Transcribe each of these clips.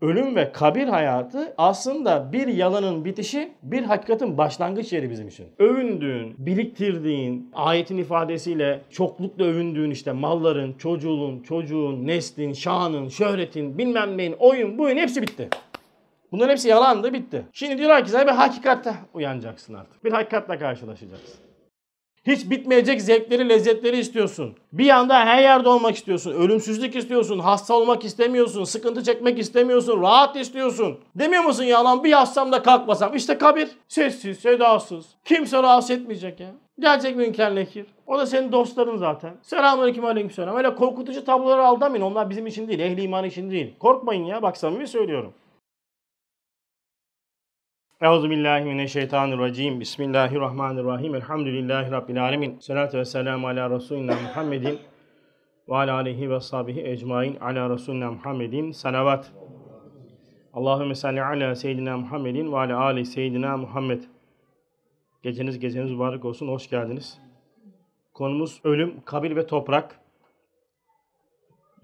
ölüm ve kabir hayatı aslında bir yalanın bitişi, bir hakikatin başlangıç yeri bizim için. Övündüğün, biriktirdiğin, ayetin ifadesiyle çoklukla övündüğün işte malların, çocuğun, çocuğun, neslin, şanın, şöhretin, bilmem neyin, oyun, buyun hepsi bitti. Bunların hepsi yalandı, bitti. Şimdi diyorlar ki sen bir hakikatte uyanacaksın artık. Bir hakikatle karşılaşacaksın. Hiç bitmeyecek zevkleri, lezzetleri istiyorsun. Bir yanda her yerde olmak istiyorsun. Ölümsüzlük istiyorsun. Hasta olmak istemiyorsun. Sıkıntı çekmek istemiyorsun. Rahat istiyorsun. Demiyor musun ya lan bir yatsam da kalkmasam. İşte kabir. Sessiz, sedasız. Kimse rahatsız etmeyecek ya. Gerçek münker nekir. O da senin dostların zaten. Selamünaleyküm selam. Öyle korkutucu tabloları aldamayın. Onlar bizim için değil. Ehli iman için değil. Korkmayın ya. Bak samimi söylüyorum. Euzubillahimineşşeytanirracim. Bismillahirrahmanirrahim. Elhamdülillahi Rabbil alemin. Selatü ve selamu ala Resulina Muhammedin ve ala aleyhi ve sahbihi ecmain ala Resulina Muhammedin. Salavat. Allahümme salli ala Seyyidina Muhammedin ve ala ali Seyyidina Muhammed. Geceniz geceniz mübarek olsun. Hoş geldiniz. Konumuz ölüm, kabir ve toprak.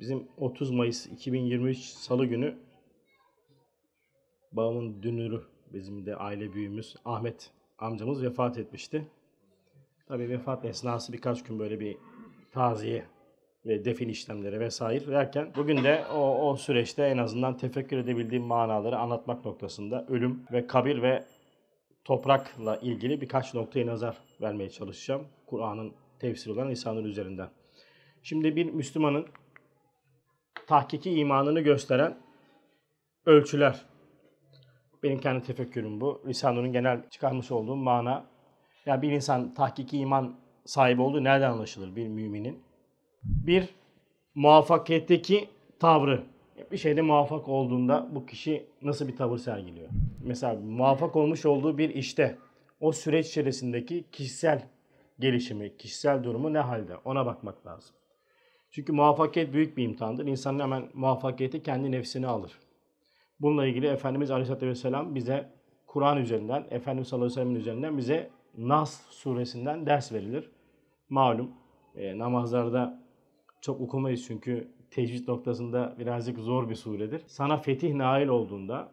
Bizim 30 Mayıs 2023 Salı günü babamın dünürü Bizim de aile büyüğümüz Ahmet amcamız vefat etmişti. Tabii vefat esnası birkaç gün böyle bir taziye ve defin işlemleri vesaire derken bugün de o, o süreçte en azından tefekkür edebildiğim manaları anlatmak noktasında ölüm ve kabir ve toprakla ilgili birkaç noktaya nazar vermeye çalışacağım. Kur'an'ın tefsiri olan insanın üzerinden. Şimdi bir Müslümanın tahkiki imanını gösteren ölçüler benim kendi tefekkürüm bu. Risale'nin genel çıkarmış olduğum mana. yani bir insan tahkiki iman sahibi olduğu nereden anlaşılır bir müminin? Bir, muvaffakiyetteki tavrı. Bir şeyde muvaffak olduğunda bu kişi nasıl bir tavır sergiliyor? Mesela muvaffak olmuş olduğu bir işte o süreç içerisindeki kişisel gelişimi, kişisel durumu ne halde? Ona bakmak lazım. Çünkü muvaffakiyet büyük bir imtihandır. İnsanın hemen muvaffakiyeti kendi nefsine alır. Bununla ilgili Efendimiz Aleyhisselatü Vesselam bize Kur'an üzerinden, Efendimiz Sallallahu Aleyhi ve üzerinden bize Nas suresinden ders verilir. Malum e, namazlarda çok okumayız çünkü tecvid noktasında birazcık zor bir suredir. Sana fetih nail olduğunda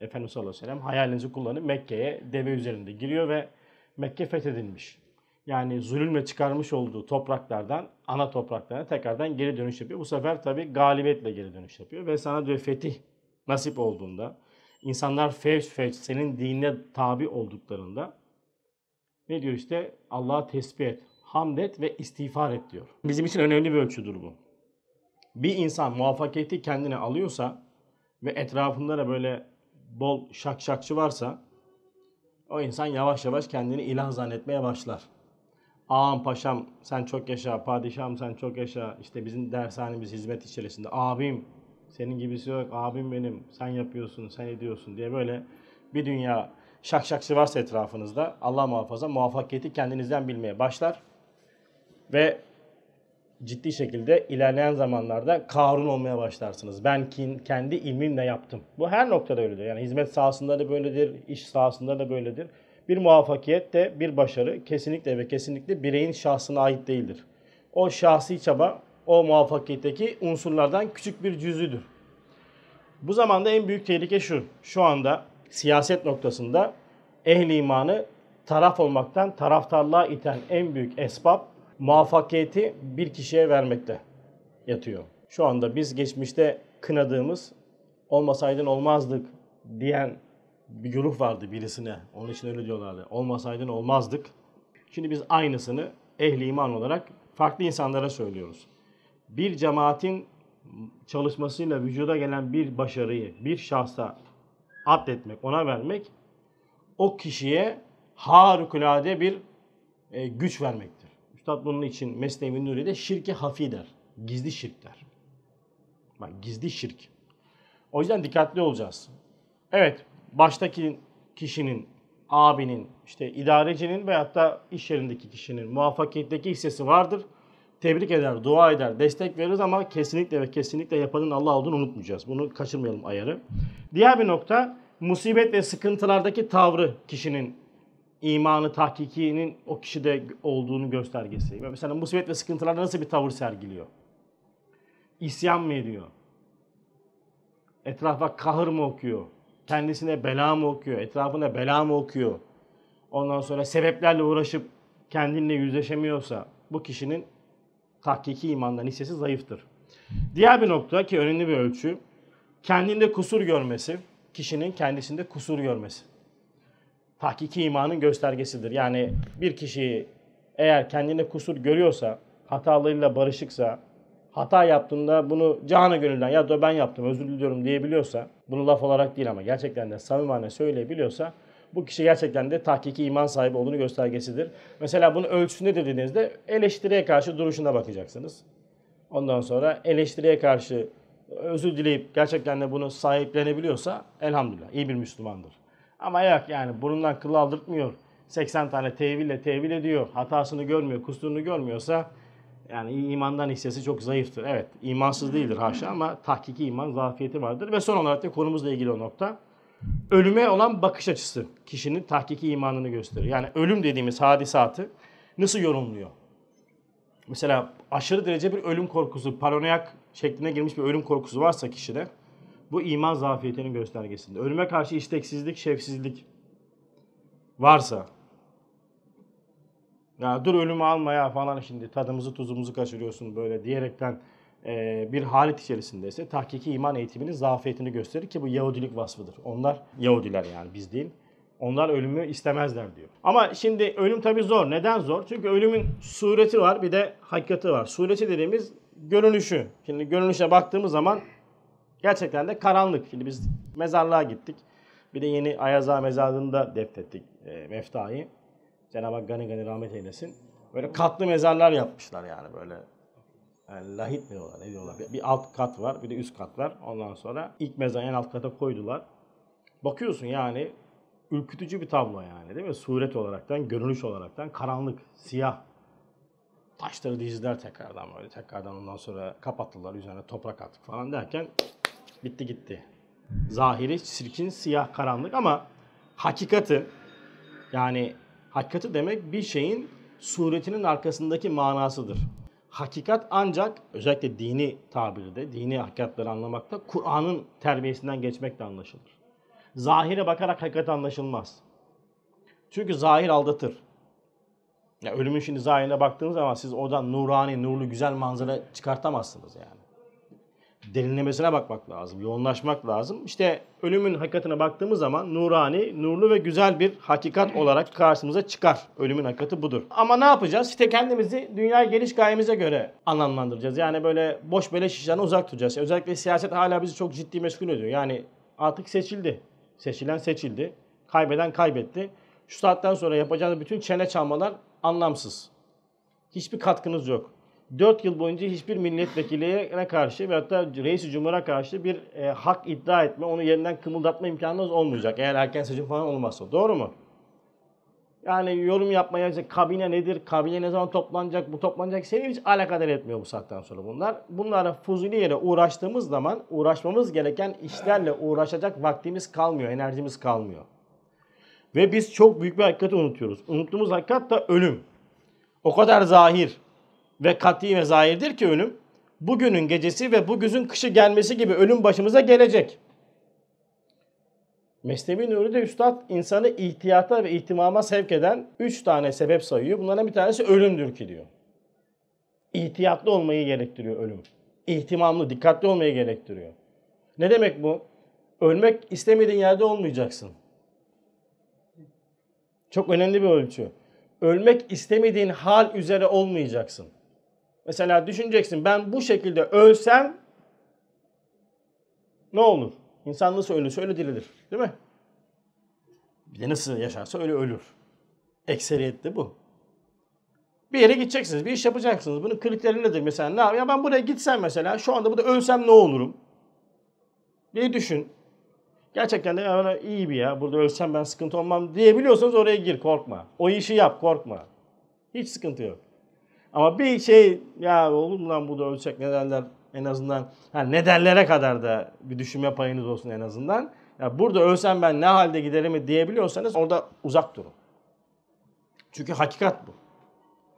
Efendimiz sallallahu aleyhi ve sellem hayalinizi kullanıp Mekke'ye deve üzerinde giriyor ve Mekke fethedilmiş. Yani zulümle çıkarmış olduğu topraklardan, ana topraklarına tekrardan geri dönüş yapıyor. Bu sefer tabi galibiyetle geri dönüş yapıyor ve sana diyor fetih nasip olduğunda, insanlar fevç fevç senin dinine tabi olduklarında ne diyor işte Allah'a tesbih et, hamd et ve istiğfar et diyor. Bizim için önemli bir ölçüdür bu. Bir insan muvaffakiyeti kendine alıyorsa ve etrafında da böyle bol şak şakçı varsa o insan yavaş yavaş kendini ilah zannetmeye başlar. Ağam paşam sen çok yaşa, padişahım sen çok yaşa, işte bizim dershanemiz hizmet içerisinde, abim senin gibisi yok. Abim benim. Sen yapıyorsun, sen ediyorsun diye böyle bir dünya şak şak Sivas şey etrafınızda Allah muhafaza muvaffakiyeti kendinizden bilmeye başlar. Ve ciddi şekilde ilerleyen zamanlarda karun olmaya başlarsınız. Ben kin, kendi ilmimle yaptım. Bu her noktada öyledir. Yani hizmet sahasında da böyledir, iş sahasında da böyledir. Bir muvaffakiyet de bir başarı kesinlikle ve kesinlikle bireyin şahsına ait değildir. O şahsi çaba o muvaffakiyetteki unsurlardan küçük bir cüzüdür. Bu zamanda en büyük tehlike şu. Şu anda siyaset noktasında ehli imanı taraf olmaktan taraftarlığa iten en büyük esbab muvaffakiyeti bir kişiye vermekte yatıyor. Şu anda biz geçmişte kınadığımız olmasaydın olmazdık diyen bir güruh vardı birisine. Onun için öyle diyorlardı. Olmasaydın olmazdık. Şimdi biz aynısını ehli iman olarak farklı insanlara söylüyoruz bir cemaatin çalışmasıyla vücuda gelen bir başarıyı bir şahsa atletmek, ona vermek o kişiye harikulade bir e, güç vermektir. Üstad bunun için Mesnevi Nuri'de şirki hafi der. Gizli şirk der. Bak gizli şirk. O yüzden dikkatli olacağız. Evet baştaki kişinin, abinin, işte idarecinin veyahut da iş yerindeki kişinin muvaffakiyetteki hissesi vardır tebrik eder, dua eder, destek veririz ama kesinlikle ve kesinlikle yapanın Allah olduğunu unutmayacağız. Bunu kaçırmayalım ayarı. Diğer bir nokta musibet ve sıkıntılardaki tavrı kişinin imanı tahkikinin o kişide olduğunu göstergesi. Mesela musibet ve sıkıntılarda nasıl bir tavır sergiliyor? İsyan mı ediyor? Etrafa kahır mı okuyor? Kendisine bela mı okuyor? Etrafına bela mı okuyor? Ondan sonra sebeplerle uğraşıp kendinle yüzleşemiyorsa bu kişinin hakiki imandan hissesi zayıftır. Diğer bir nokta ki önemli bir ölçü kendinde kusur görmesi, kişinin kendisinde kusur görmesi. Hakiki imanın göstergesidir. Yani bir kişi eğer kendinde kusur görüyorsa, hatalarıyla barışıksa, hata yaptığında bunu canı gönülden ya da ben yaptım özür diliyorum diyebiliyorsa, bunu laf olarak değil ama gerçekten de samimane söyleyebiliyorsa bu kişi gerçekten de tahkiki iman sahibi olduğunu göstergesidir. Mesela bunun ölçüsünde dediğinizde eleştiriye karşı duruşuna bakacaksınız. Ondan sonra eleştiriye karşı özür dileyip gerçekten de bunu sahiplenebiliyorsa elhamdülillah iyi bir Müslümandır. Ama yok yani burundan kıl aldırtmıyor. 80 tane teville tevil ediyor. Hatasını görmüyor, kusurunu görmüyorsa yani imandan hissesi çok zayıftır. Evet imansız değildir haşa ama tahkiki iman zafiyeti vardır. Ve son olarak da konumuzla ilgili o nokta ölüme olan bakış açısı kişinin tahkiki imanını gösterir. Yani ölüm dediğimiz hadisatı nasıl yorumluyor? Mesela aşırı derece bir ölüm korkusu, paranoyak şekline girmiş bir ölüm korkusu varsa kişide bu iman zafiyetinin göstergesinde. Ölüme karşı isteksizlik, şefsizlik varsa ya dur ölümü alma ya falan şimdi tadımızı tuzumuzu kaçırıyorsun böyle diyerekten e, bir halet içerisindeyse tahkiki iman eğitiminin zafiyetini gösterir ki bu Yahudilik vasfıdır. Onlar Yahudiler yani biz değil. Onlar ölümü istemezler diyor. Ama şimdi ölüm tabii zor. Neden zor? Çünkü ölümün sureti var bir de hakikati var. Sureti dediğimiz görünüşü. Şimdi görünüşe baktığımız zaman gerçekten de karanlık. Şimdi biz mezarlığa gittik. Bir de yeni ayaza Ağa mezarlığında defnettik e, Mefta'yı. Cenab-ı Hak gani gani rahmet eylesin. Böyle katlı mezarlar yapmışlar yani böyle yani lahit mi diyorlar, ne diyorlar? Bir, bir alt kat var, bir de üst kat var. Ondan sonra ilk mezanı en alt kata koydular. Bakıyorsun yani ürkütücü bir tablo yani değil mi? Suret olaraktan, görünüş olaraktan karanlık, siyah. Taşları dizdiler tekrardan böyle. Tekrardan ondan sonra kapattılar, üzerine toprak attık falan derken bitti gitti. Zahiri sirkin, siyah, karanlık ama hakikati yani hakikati demek bir şeyin suretinin arkasındaki manasıdır hakikat ancak özellikle dini tabirde, dini hakikatleri anlamakta Kur'an'ın terbiyesinden geçmekle anlaşılır. Zahire bakarak hakikat anlaşılmaz. Çünkü zahir aldatır. Ya ölümün şimdi zahirine baktığınız zaman siz oradan nurani, nurlu, güzel manzara çıkartamazsınız yani derinlemesine bakmak lazım, yoğunlaşmak lazım. İşte ölümün hakikatine baktığımız zaman nurani, nurlu ve güzel bir hakikat olarak karşımıza çıkar. Ölümün hakikati budur. Ama ne yapacağız? İşte kendimizi dünya geliş gayemize göre anlamlandıracağız. Yani böyle boş beleş işlerden uzak tutacağız. Özellikle siyaset hala bizi çok ciddi meşgul ediyor. Yani artık seçildi. Seçilen seçildi. Kaybeden kaybetti. Şu saatten sonra yapacağınız bütün çene çalmalar anlamsız. Hiçbir katkınız yok. 4 yıl boyunca hiçbir milletvekiline karşı ve hatta reisi cumhura karşı bir e, hak iddia etme, onu yerinden kımıldatma imkanınız olmayacak. Eğer erken seçim falan olmazsa. Doğru mu? Yani yorum yapmaya, işte kabine nedir, kabine ne zaman toplanacak, bu toplanacak seni hiç alakadar etmiyor bu saatten sonra bunlar. Bunlara fuzuli yere uğraştığımız zaman uğraşmamız gereken işlerle uğraşacak vaktimiz kalmıyor, enerjimiz kalmıyor. Ve biz çok büyük bir hakikati unutuyoruz. Unuttuğumuz hakikat da ölüm. O kadar zahir, ve kat'i mezahirdir ki ölüm bugünün gecesi ve bu bugünün kışı gelmesi gibi ölüm başımıza gelecek. Mesnevi Nuri de Üstad insanı ihtiyata ve ihtimama sevk eden 3 tane sebep sayıyor. Bunların bir tanesi ölümdür ki diyor. İhtiyatlı olmayı gerektiriyor ölüm. İhtimamlı, dikkatli olmayı gerektiriyor. Ne demek bu? Ölmek istemediğin yerde olmayacaksın. Çok önemli bir ölçü. Ölmek istemediğin hal üzere olmayacaksın. Mesela düşüneceksin ben bu şekilde ölsem ne olur? İnsan nasıl ölürse öyle dirilir. Değil mi? Bir de nasıl yaşarsa öyle ölür. Ekseriyet de bu. Bir yere gideceksiniz, bir iş yapacaksınız. Bunun kriteri nedir mesela? Ne yapayım? ya ben buraya gitsem mesela, şu anda burada ölsem ne olurum? Bir düşün. Gerçekten de ya iyi bir ya, burada ölsem ben sıkıntı olmam diyebiliyorsanız oraya gir, korkma. O işi yap, korkma. Hiç sıkıntı yok. Ama bir şey ya oğlum lan bu da ölçek ne derler en azından yani ne derlere kadar da bir düşünme payınız olsun en azından. Ya burada ölsem ben ne halde giderim diyebiliyorsanız orada uzak durun. Çünkü hakikat bu.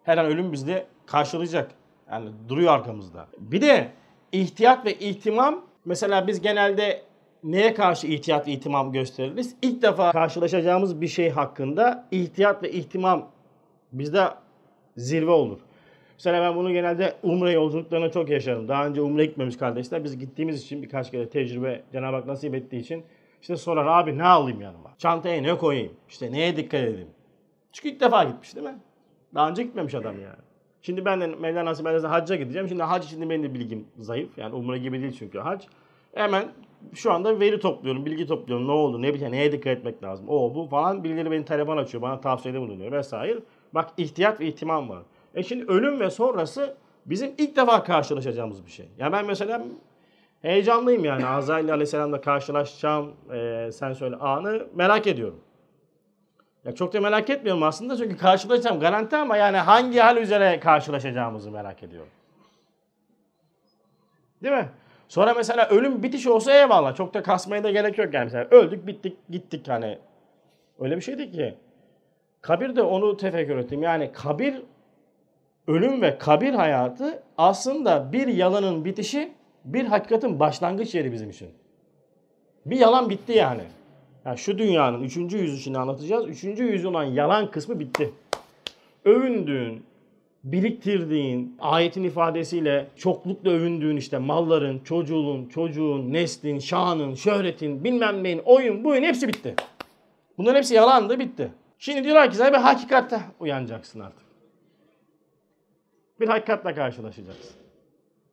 Her an ölüm bizde karşılayacak. Yani duruyor arkamızda. Bir de ihtiyat ve ihtimam mesela biz genelde neye karşı ihtiyat ve ihtimam gösteririz? İlk defa karşılaşacağımız bir şey hakkında ihtiyat ve ihtimam bizde zirve olur. Mesela ben bunu genelde Umre yolculuklarına çok yaşarım. Daha önce Umre gitmemiş kardeşler. Biz gittiğimiz için birkaç kere tecrübe Cenab-ı Hak nasip ettiği için işte sorar abi ne alayım yanıma? Çantaya ne koyayım? İşte neye dikkat edeyim? Çünkü ilk defa gitmiş değil mi? Daha önce gitmemiş adam yani. Şimdi ben de Mevlana nasip ederse hacca gideceğim. Şimdi hac için de benim de bilgim zayıf. Yani umre gibi değil çünkü hac. Hemen şu anda veri topluyorum, bilgi topluyorum. Ne oldu, ne bitiyor, neye dikkat etmek lazım? O, bu falan. Birileri beni telefon açıyor, bana tavsiyede bulunuyor vesaire. Bak ihtiyat ve ihtimam var. E şimdi ölüm ve sonrası bizim ilk defa karşılaşacağımız bir şey. Ya yani ben mesela heyecanlıyım yani Azrail Aleyhisselam'la karşılaşacağım e, sen söyle anı merak ediyorum. Ya çok da merak etmiyorum aslında çünkü karşılaşacağım garanti ama yani hangi hal üzere karşılaşacağımızı merak ediyorum. Değil mi? Sonra mesela ölüm bitiş olsa eyvallah. Çok da kasmaya da gerek yok yani. Mesela öldük bittik gittik hani. Öyle bir şeydi ki. Kabir de onu tefekkür ettim. Yani kabir ölüm ve kabir hayatı aslında bir yalanın bitişi, bir hakikatin başlangıç yeri bizim için. Bir yalan bitti yani. yani şu dünyanın üçüncü yüzü şimdi anlatacağız. Üçüncü yüzü olan yalan kısmı bitti. Övündüğün, biriktirdiğin, ayetin ifadesiyle çoklukla övündüğün işte malların, çocuğun, çocuğun, neslin, şanın, şöhretin, bilmem neyin, oyun, buyun hepsi bitti. Bunların hepsi yalandı, bitti. Şimdi diyorlar ki sana bir hakikatte uyanacaksın artık bir hakikatle karşılaşacaksın.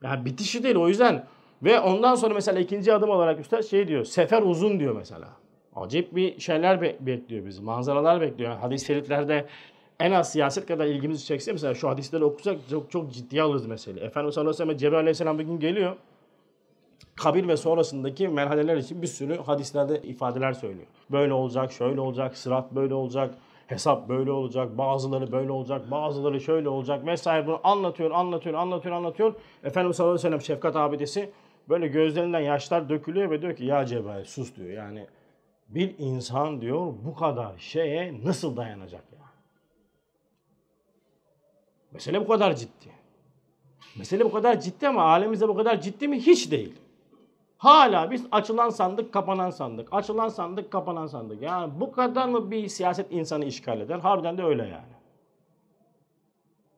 Yani bitişi değil o yüzden. Ve ondan sonra mesela ikinci adım olarak üstad şey diyor. Sefer uzun diyor mesela. Acip bir şeyler be- bekliyor bizi. Manzaralar bekliyor. Yani hadis-i şeriflerde en az siyaset kadar ilgimizi çekse mesela şu hadisleri okusak çok çok ciddiye alırız mesela. Efendimiz sallallahu aleyhi ve sellem aleyhisselam bir gün geliyor. Kabir ve sonrasındaki merhaleler için bir sürü hadislerde ifadeler söylüyor. Böyle olacak, şöyle olacak, sırat böyle olacak, hesap böyle olacak, bazıları böyle olacak, bazıları şöyle olacak vesaire bunu anlatıyor, anlatıyor, anlatıyor, anlatıyor. Efendimiz sallallahu aleyhi ve sellem şefkat abidesi böyle gözlerinden yaşlar dökülüyor ve diyor ki ya Cebrail sus diyor. Yani bir insan diyor bu kadar şeye nasıl dayanacak ya? Mesele bu kadar ciddi. Mesele bu kadar ciddi ama alemimizde bu kadar ciddi mi? Hiç değil. Hala biz açılan sandık, kapanan sandık. Açılan sandık, kapanan sandık. Yani bu kadar mı bir siyaset insanı işgal eder? Harbiden de öyle yani.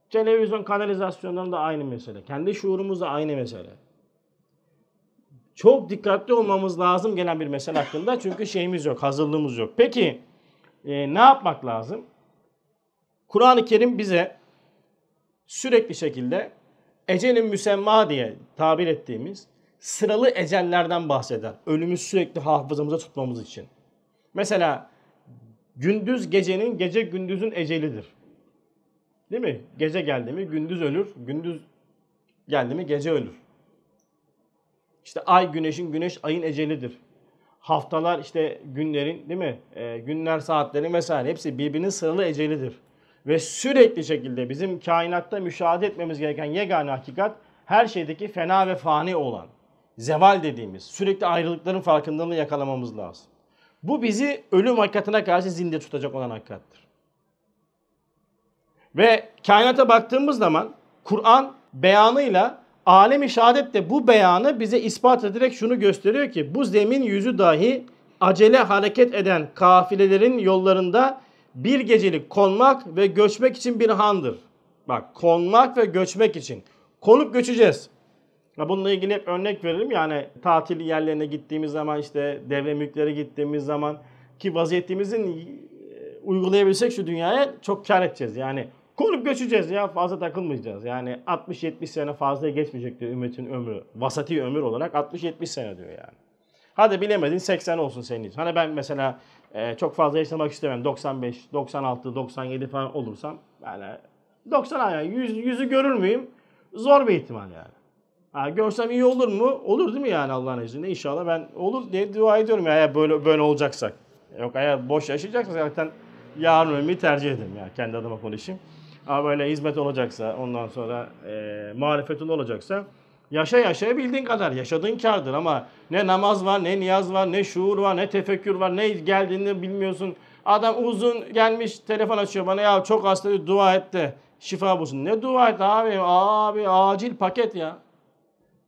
Televizyon kanalizasyonları da aynı mesele. Kendi şuurumuz da aynı mesele. Çok dikkatli olmamız lazım gelen bir mesele hakkında. Çünkü şeyimiz yok, hazırlığımız yok. Peki e, ne yapmak lazım? Kur'an-ı Kerim bize sürekli şekilde ecenin müsemma diye tabir ettiğimiz sıralı ecellerden bahseder. Ölümü sürekli hafızamıza tutmamız için. Mesela gündüz gecenin, gece gündüzün ecelidir. Değil mi? Gece geldi mi gündüz ölür, gündüz geldi mi gece ölür. İşte ay güneşin, güneş ayın ecelidir. Haftalar işte günlerin değil mi? E, günler, saatleri vesaire hepsi birbirinin sıralı ecelidir. Ve sürekli şekilde bizim kainatta müşahede etmemiz gereken yegane hakikat her şeydeki fena ve fani olan zeval dediğimiz sürekli ayrılıkların farkındalığını yakalamamız lazım. Bu bizi ölüm hakikatine karşı zinde tutacak olan hakikattir. Ve kainata baktığımız zaman Kur'an beyanıyla alemi şehadet de bu beyanı bize ispat ederek şunu gösteriyor ki bu zemin yüzü dahi acele hareket eden kafilelerin yollarında bir gecelik konmak ve göçmek için bir handır. Bak konmak ve göçmek için. Konup göçeceğiz. Bununla ilgili hep örnek veririm. Yani tatil yerlerine gittiğimiz zaman işte devre mülklere gittiğimiz zaman ki vaziyetimizin e, uygulayabilsek şu dünyaya çok kar edeceğiz. Yani konup göçeceğiz ya fazla takılmayacağız. Yani 60-70 sene fazla geçmeyecek diyor ümmetin ömrü. Vasati ömür olarak 60-70 sene diyor yani. Hadi bilemedin 80 olsun senin için. Hani ben mesela e, çok fazla yaşamak istemem. 95, 96, 97 falan olursam yani 90 yani 100, 100'ü görür müyüm? Zor bir ihtimal yani. Ha, görsem iyi olur mu? Olur değil mi yani Allah'ın izniyle? İnşallah ben olur diye dua ediyorum ya böyle böyle olacaksak. Yok eğer boş yaşayacaksak zaten yarın ölmeyi tercih ederim ya kendi adıma konuşayım. Ama böyle hizmet olacaksa ondan sonra e, marifetun olacaksa yaşa yaşa bildiğin kadar yaşadığın kardır ama ne namaz var ne niyaz var ne şuur var ne tefekkür var ne geldiğini bilmiyorsun. Adam uzun gelmiş telefon açıyor bana ya çok hasta dua et de şifa bulsun. Ne dua et abi abi acil paket ya.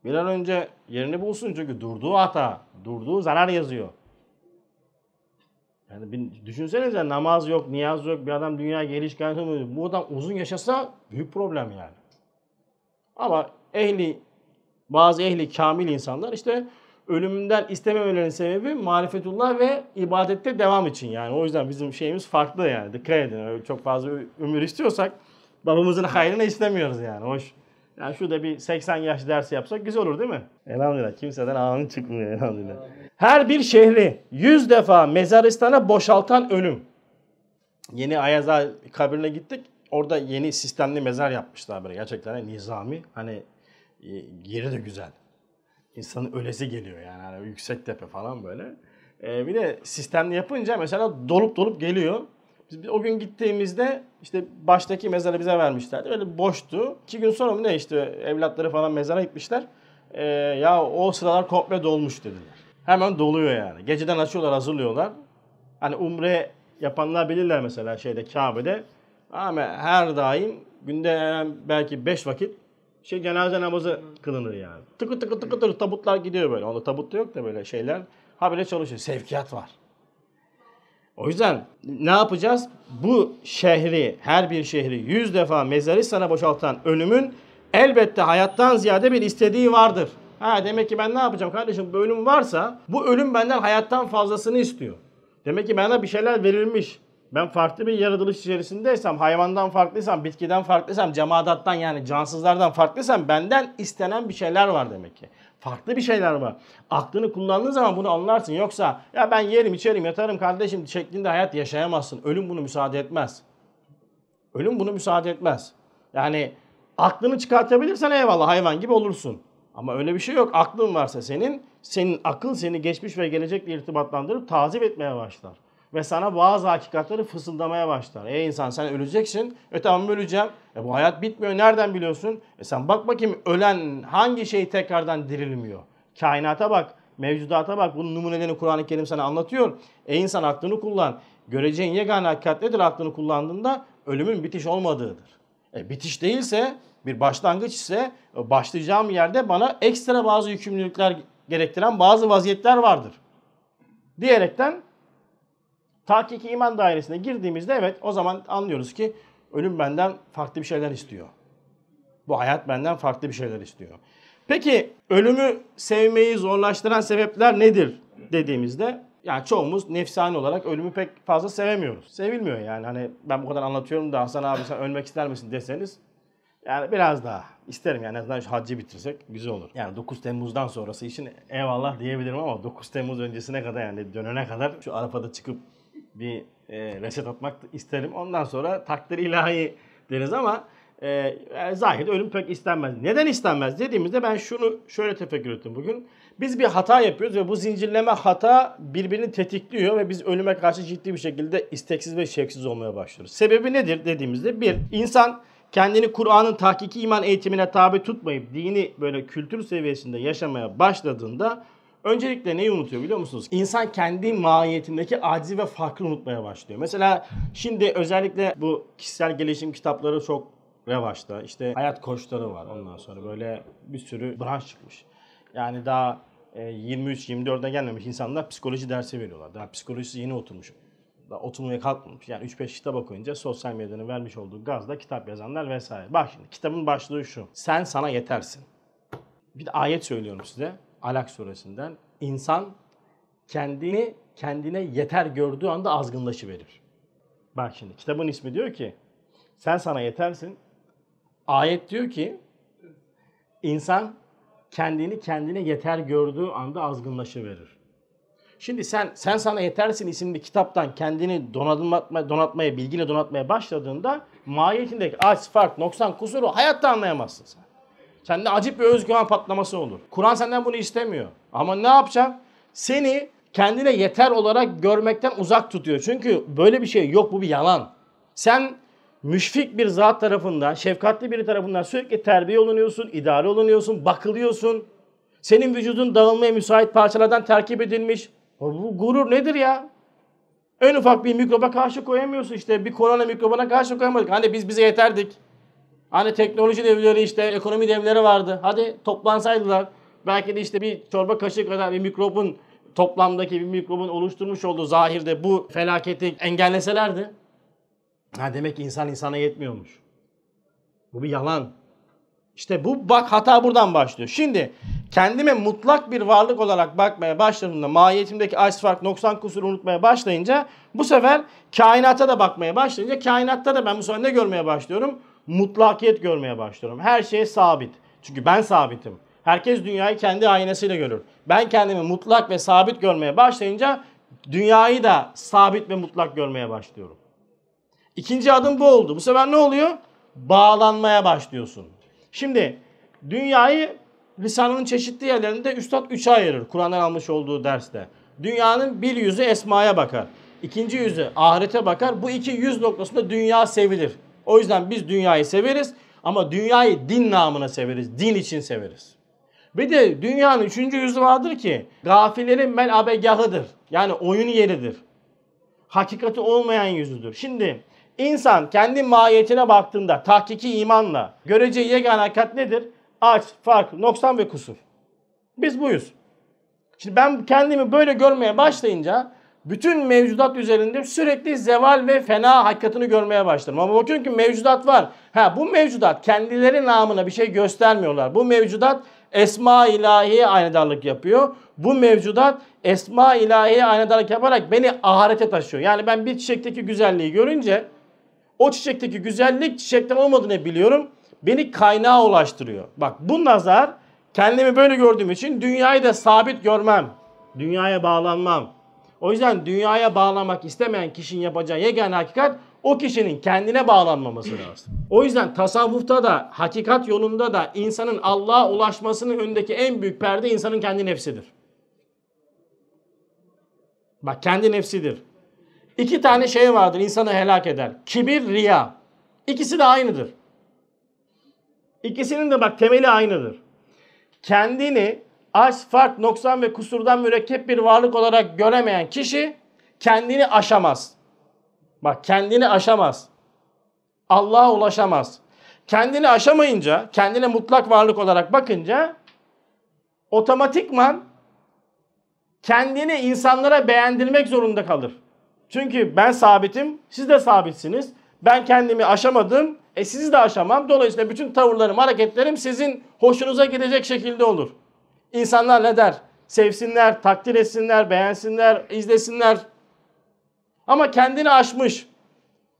Bir an önce yerini bulsun çünkü durduğu hata, durduğu zarar yazıyor. Yani bir, düşünsenize namaz yok, niyaz yok, bir adam dünya geliş kaynaklı Bu adam uzun yaşasa büyük problem yani. Ama ehli, bazı ehli kamil insanlar işte ölümünden istememelerinin sebebi marifetullah ve ibadette devam için yani. O yüzden bizim şeyimiz farklı yani. Dikkat edin. Öyle çok fazla ömür istiyorsak babamızın hayrını istemiyoruz yani. Hoş. Yani şurada bir 80 yaş dersi yapsak güzel olur değil mi? Elhamdülillah kimseden ağın çıkmıyor elhamdülillah. Her bir şehri 100 defa mezaristana boşaltan ölüm. Yeni Ayaza kabrine gittik. Orada yeni sistemli mezar yapmışlar böyle gerçekten hani nizami. Hani e, yeri de güzel. İnsanın ölesi geliyor yani. Hani yüksek tepe falan böyle. Ee, bir de sistemli yapınca mesela dolup dolup geliyor. Biz o gün gittiğimizde işte baştaki mezarı bize vermişlerdi. Böyle boştu. İki gün sonra mı ne işte evlatları falan mezara gitmişler. Ee, ya o sıralar komple dolmuş dediler. Hemen doluyor yani. Geceden açıyorlar hazırlıyorlar. Hani umre yapanlar bilirler mesela şeyde Kabe'de. Ama her daim günde belki beş vakit şey cenaze namazı kılınır yani. Tıkı tıkı tıkı tıkı tabutlar gidiyor böyle. Onda tabut da yok da böyle şeyler. Ha böyle çalışıyor. Sevkiyat var. O yüzden ne yapacağız? Bu şehri, her bir şehri yüz defa mezarı sana boşaltan ölümün elbette hayattan ziyade bir istediği vardır. Ha demek ki ben ne yapacağım kardeşim? Bu ölüm varsa bu ölüm benden hayattan fazlasını istiyor. Demek ki bana bir şeyler verilmiş. Ben farklı bir yaratılış içerisindeysem, hayvandan farklıysam, bitkiden farklıysam, cemadattan yani cansızlardan farklıysam benden istenen bir şeyler var demek ki farklı bir şeyler var. Aklını kullandığın zaman bunu anlarsın. Yoksa ya ben yerim içerim yatarım kardeşim şeklinde hayat yaşayamazsın. Ölüm bunu müsaade etmez. Ölüm bunu müsaade etmez. Yani aklını çıkartabilirsen eyvallah hayvan gibi olursun. Ama öyle bir şey yok. Aklın varsa senin, senin akıl seni geçmiş ve gelecekle irtibatlandırıp tazip etmeye başlar ve sana bazı hakikatleri fısıldamaya başlar. Ey insan sen öleceksin. E tamam öleceğim. E bu hayat bitmiyor. Nereden biliyorsun? E sen bak bakayım ölen hangi şey tekrardan dirilmiyor? Kainata bak. Mevcudata bak. Bunun numunelerini Kur'an-ı Kerim sana anlatıyor. Ey insan aklını kullan. Göreceğin yegane hakikat nedir aklını kullandığında? Ölümün bitiş olmadığıdır. E, bitiş değilse bir başlangıç ise e başlayacağım yerde bana ekstra bazı yükümlülükler gerektiren bazı vaziyetler vardır. Diyerekten Tahkiki iman dairesine girdiğimizde evet o zaman anlıyoruz ki ölüm benden farklı bir şeyler istiyor. Bu hayat benden farklı bir şeyler istiyor. Peki ölümü sevmeyi zorlaştıran sebepler nedir dediğimizde yani çoğumuz nefsani olarak ölümü pek fazla sevemiyoruz. Sevilmiyor yani hani ben bu kadar anlatıyorum da Hasan abi sen ölmek ister misin deseniz yani biraz daha isterim yani en azından şu haccı bitirsek güzel olur. Yani 9 Temmuz'dan sonrası için eyvallah diyebilirim ama 9 Temmuz öncesine kadar yani dönene kadar şu Arafat'a çıkıp bir e, reset atmak isterim. Ondan sonra takdir ilahi deriz ama e, e zahirde ölüm pek istenmez. Neden istenmez dediğimizde ben şunu şöyle tefekkür ettim bugün. Biz bir hata yapıyoruz ve bu zincirleme hata birbirini tetikliyor ve biz ölüme karşı ciddi bir şekilde isteksiz ve şevksiz olmaya başlıyoruz. Sebebi nedir dediğimizde bir, insan kendini Kur'an'ın tahkiki iman eğitimine tabi tutmayıp dini böyle kültür seviyesinde yaşamaya başladığında Öncelikle neyi unutuyor biliyor musunuz? İnsan kendi mahiyetindeki aciz ve farklı unutmaya başlıyor. Mesela şimdi özellikle bu kişisel gelişim kitapları çok revaçta. İşte hayat koçları var ondan sonra böyle bir sürü branş çıkmış. Yani daha 23-24'e gelmemiş insanlar psikoloji dersi veriyorlar. Daha psikolojisi yeni oturmuş. Daha oturmaya kalkmamış. Yani 3-5 kitap okuyunca sosyal medyanın vermiş olduğu gazla kitap yazanlar vesaire. Bak şimdi kitabın başlığı şu. Sen sana yetersin. Bir de ayet söylüyorum size. Alak suresinden insan kendini kendine yeter gördüğü anda azgınlaşı verir. Bak şimdi kitabın ismi diyor ki sen sana yetersin. Ayet diyor ki insan kendini kendine yeter gördüğü anda azgınlaşı verir. Şimdi sen sen sana yetersin isimli kitaptan kendini donatma, donatmaya, bilgini donatmaya başladığında mahiyetindeki aç, fark, noksan, kusuru hayatta anlayamazsın sen. Sende acip bir özgüven patlaması olur. Kur'an senden bunu istemiyor. Ama ne yapacak? Seni kendine yeter olarak görmekten uzak tutuyor. Çünkü böyle bir şey yok bu bir yalan. Sen müşfik bir zat tarafından, şefkatli biri tarafından sürekli terbiye olunuyorsun, idare olunuyorsun, bakılıyorsun. Senin vücudun dağılmaya müsait parçalardan terkip edilmiş. Bu gurur nedir ya? En ufak bir mikroba karşı koyamıyorsun işte. Bir korona mikrobuna karşı koyamadık. Hani biz bize yeterdik. Hani teknoloji devleri işte ekonomi devleri vardı. Hadi toplansaydılar belki de işte bir çorba kaşığı kadar bir mikropun toplamdaki bir mikrobun oluşturmuş olduğu zahirde bu felaketi engelleselerdi. Ha demek ki insan insana yetmiyormuş. Bu bir yalan. İşte bu bak hata buradan başlıyor. Şimdi kendime mutlak bir varlık olarak bakmaya başladığımda mahiyetimdeki aç fark noksan kusur unutmaya başlayınca bu sefer kainata da bakmaya başlayınca kainatta da ben bu sefer ne görmeye başlıyorum? mutlakiyet görmeye başlıyorum. Her şey sabit. Çünkü ben sabitim. Herkes dünyayı kendi aynasıyla görür. Ben kendimi mutlak ve sabit görmeye başlayınca dünyayı da sabit ve mutlak görmeye başlıyorum. İkinci adım bu oldu. Bu sefer ne oluyor? Bağlanmaya başlıyorsun. Şimdi dünyayı lisanın çeşitli yerlerinde Üstad üçe ayırır. Kur'an'dan almış olduğu derste. Dünyanın bir yüzü esmaya bakar. İkinci yüzü ahirete bakar. Bu iki yüz noktasında dünya sevilir. O yüzden biz dünyayı severiz ama dünyayı din namına severiz. Din için severiz. Bir de dünyanın üçüncü yüzü vardır ki gafillerin abegahıdır, Yani oyun yeridir. Hakikati olmayan yüzüdür. Şimdi insan kendi mahiyetine baktığında tahkiki imanla göreceği yegane hakikat nedir? Aç, fark, noksan ve kusur. Biz buyuz. Şimdi ben kendimi böyle görmeye başlayınca bütün mevcudat üzerinde sürekli zeval ve fena hakikatini görmeye başlarım. Ama bakın ki mevcudat var. Ha bu mevcudat kendileri namına bir şey göstermiyorlar. Bu mevcudat esma ilahi aynadarlık yapıyor. Bu mevcudat esma ilahi aynadarlık yaparak beni ahirete taşıyor. Yani ben bir çiçekteki güzelliği görünce o çiçekteki güzellik çiçekten olmadığını biliyorum. Beni kaynağa ulaştırıyor. Bak bu nazar kendimi böyle gördüğüm için dünyayı da sabit görmem. Dünyaya bağlanmam o yüzden dünyaya bağlamak istemeyen kişinin yapacağı yegane hakikat o kişinin kendine bağlanmaması lazım. O yüzden tasavvufta da hakikat yolunda da insanın Allah'a ulaşmasının önündeki en büyük perde insanın kendi nefsidir. Bak kendi nefsidir. İki tane şey vardır insanı helak eder. Kibir, riya. İkisi de aynıdır. İkisinin de bak temeli aynıdır. Kendini aç, fark, noksan ve kusurdan mürekkep bir varlık olarak göremeyen kişi kendini aşamaz. Bak kendini aşamaz. Allah'a ulaşamaz. Kendini aşamayınca, kendine mutlak varlık olarak bakınca otomatikman kendini insanlara beğendirmek zorunda kalır. Çünkü ben sabitim, siz de sabitsiniz. Ben kendimi aşamadım, e sizi de aşamam. Dolayısıyla bütün tavırlarım, hareketlerim sizin hoşunuza gidecek şekilde olur. İnsanlar ne der? Sevsinler, takdir etsinler, beğensinler, izlesinler. Ama kendini aşmış.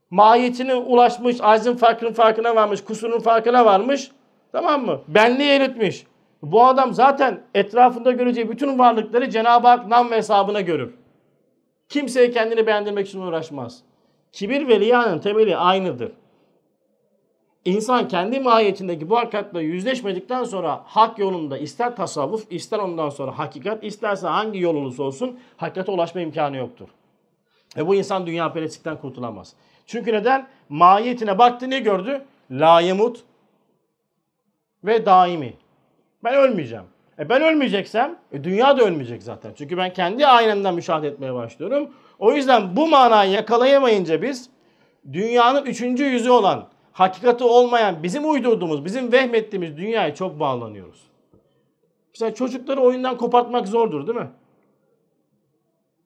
Mahiyetine ulaşmış, azim farkının farkına varmış, kusurun farkına varmış. Tamam mı? Benliği eritmiş. Bu adam zaten etrafında göreceği bütün varlıkları Cenab-ı Hak nam ve hesabına görür. Kimseye kendini beğendirmek için uğraşmaz. Kibir ve riyanın temeli aynıdır. İnsan kendi mahiyetindeki bu hakikatla yüzleşmedikten sonra hak yolunda ister tasavvuf, ister ondan sonra hakikat, isterse hangi yol olursa olsun hakikate ulaşma imkanı yoktur. Ve bu insan dünya perestlikten kurtulamaz. Çünkü neden? Mahiyetine baktı ne gördü? Layemut ve daimi. Ben ölmeyeceğim. E ben ölmeyeceksem e dünya da ölmeyecek zaten. Çünkü ben kendi ailemden müşahede etmeye başlıyorum. O yüzden bu manayı yakalayamayınca biz dünyanın üçüncü yüzü olan hakikati olmayan, bizim uydurduğumuz, bizim vehmettiğimiz dünyaya çok bağlanıyoruz. Mesela çocukları oyundan kopartmak zordur değil mi?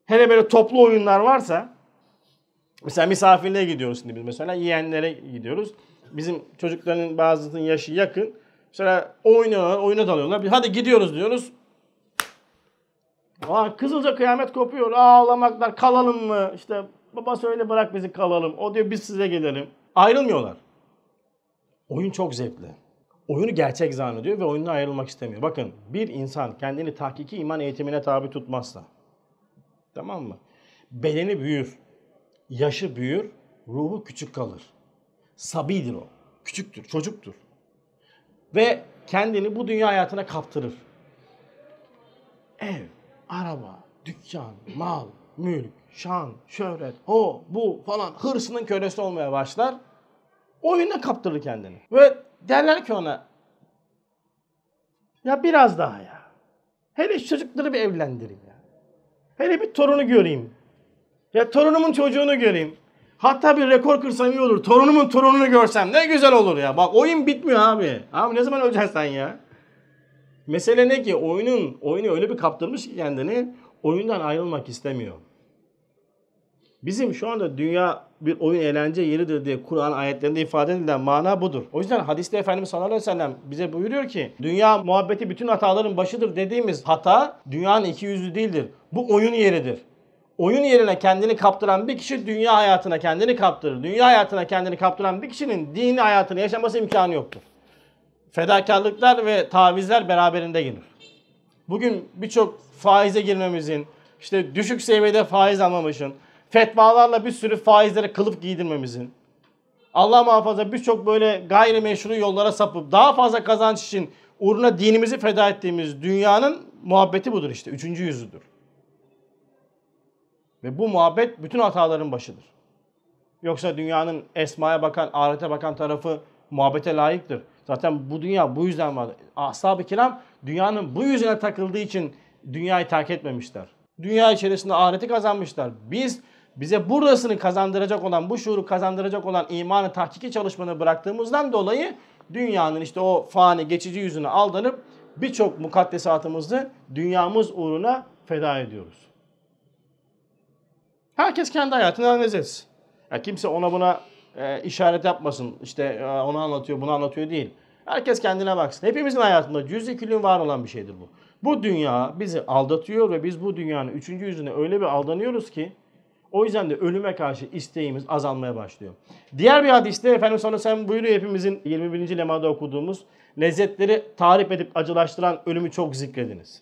Hele böyle toplu oyunlar varsa, mesela misafirliğe gidiyoruz şimdi biz mesela, yeğenlere gidiyoruz. Bizim çocukların bazısının yaşı yakın. Mesela oynuyorlar, oyuna dalıyorlar. Hadi gidiyoruz diyoruz. Aa, kızılca kıyamet kopuyor. Ağlamaklar kalalım mı? İşte baba söyle bırak bizi kalalım. O diyor biz size gelelim. Ayrılmıyorlar. Oyun çok zevkli. Oyunu gerçek zannediyor ve oyundan ayrılmak istemiyor. Bakın bir insan kendini tahkiki iman eğitimine tabi tutmazsa tamam mı? Beleni büyür, yaşı büyür, ruhu küçük kalır. Sabidir o. Küçüktür, çocuktur. Ve kendini bu dünya hayatına kaptırır. Ev, araba, dükkan, mal, mülk, şan, şöhret, o, bu falan hırsının kölesi olmaya başlar oyuna kaptırır kendini. Ve derler ki ona ya biraz daha ya. Hele şu çocukları bir evlendireyim ya. Hele bir torunu göreyim. Ya torunumun çocuğunu göreyim. Hatta bir rekor kırsam iyi olur. Torunumun torununu görsem ne güzel olur ya. Bak oyun bitmiyor abi. Abi ne zaman öleceksin sen ya? Mesele ne ki oyunun oyunu öyle bir kaptırmış ki kendini oyundan ayrılmak istemiyor. Bizim şu anda dünya bir oyun eğlence yeridir diye Kur'an ayetlerinde ifade edilen mana budur. O yüzden hadiste Efendimiz sallallahu aleyhi ve sellem bize buyuruyor ki dünya muhabbeti bütün hataların başıdır dediğimiz hata dünyanın iki yüzlü değildir. Bu oyun yeridir. Oyun yerine kendini kaptıran bir kişi dünya hayatına kendini kaptırır. Dünya hayatına kendini kaptıran bir kişinin dini hayatını yaşaması imkanı yoktur. Fedakarlıklar ve tavizler beraberinde gelir. Bugün birçok faize girmemizin, işte düşük seviyede faiz almamışın, fetvalarla bir sürü faizlere kılıp giydirmemizin, Allah muhafaza birçok böyle gayrimeşru yollara sapıp daha fazla kazanç için uğruna dinimizi feda ettiğimiz dünyanın muhabbeti budur işte. Üçüncü yüzüdür. Ve bu muhabbet bütün hataların başıdır. Yoksa dünyanın esmaya bakan, ahirete bakan tarafı muhabbete layıktır. Zaten bu dünya bu yüzden var. Ashab-ı kiram dünyanın bu yüzüne takıldığı için dünyayı terk etmemişler. Dünya içerisinde ahireti kazanmışlar. Biz bize burasını kazandıracak olan, bu şuuru kazandıracak olan imanı tahkiki çalışmanı bıraktığımızdan dolayı dünyanın işte o fani geçici yüzüne aldanıp birçok mukaddesatımızı dünyamız uğruna feda ediyoruz. Herkes kendi hayatını analiz etsin. Ya kimse ona buna e, işaret yapmasın. İşte e, onu anlatıyor, bunu anlatıyor değil. Herkes kendine baksın. Hepimizin hayatında cüz-i küllün var olan bir şeydir bu. Bu dünya bizi aldatıyor ve biz bu dünyanın üçüncü yüzüne öyle bir aldanıyoruz ki o yüzden de ölüme karşı isteğimiz azalmaya başlıyor. Diğer bir hadiste Efendimiz sonra sen buyuruyor hepimizin 21. lemada okuduğumuz lezzetleri tarif edip acılaştıran ölümü çok zikrediniz.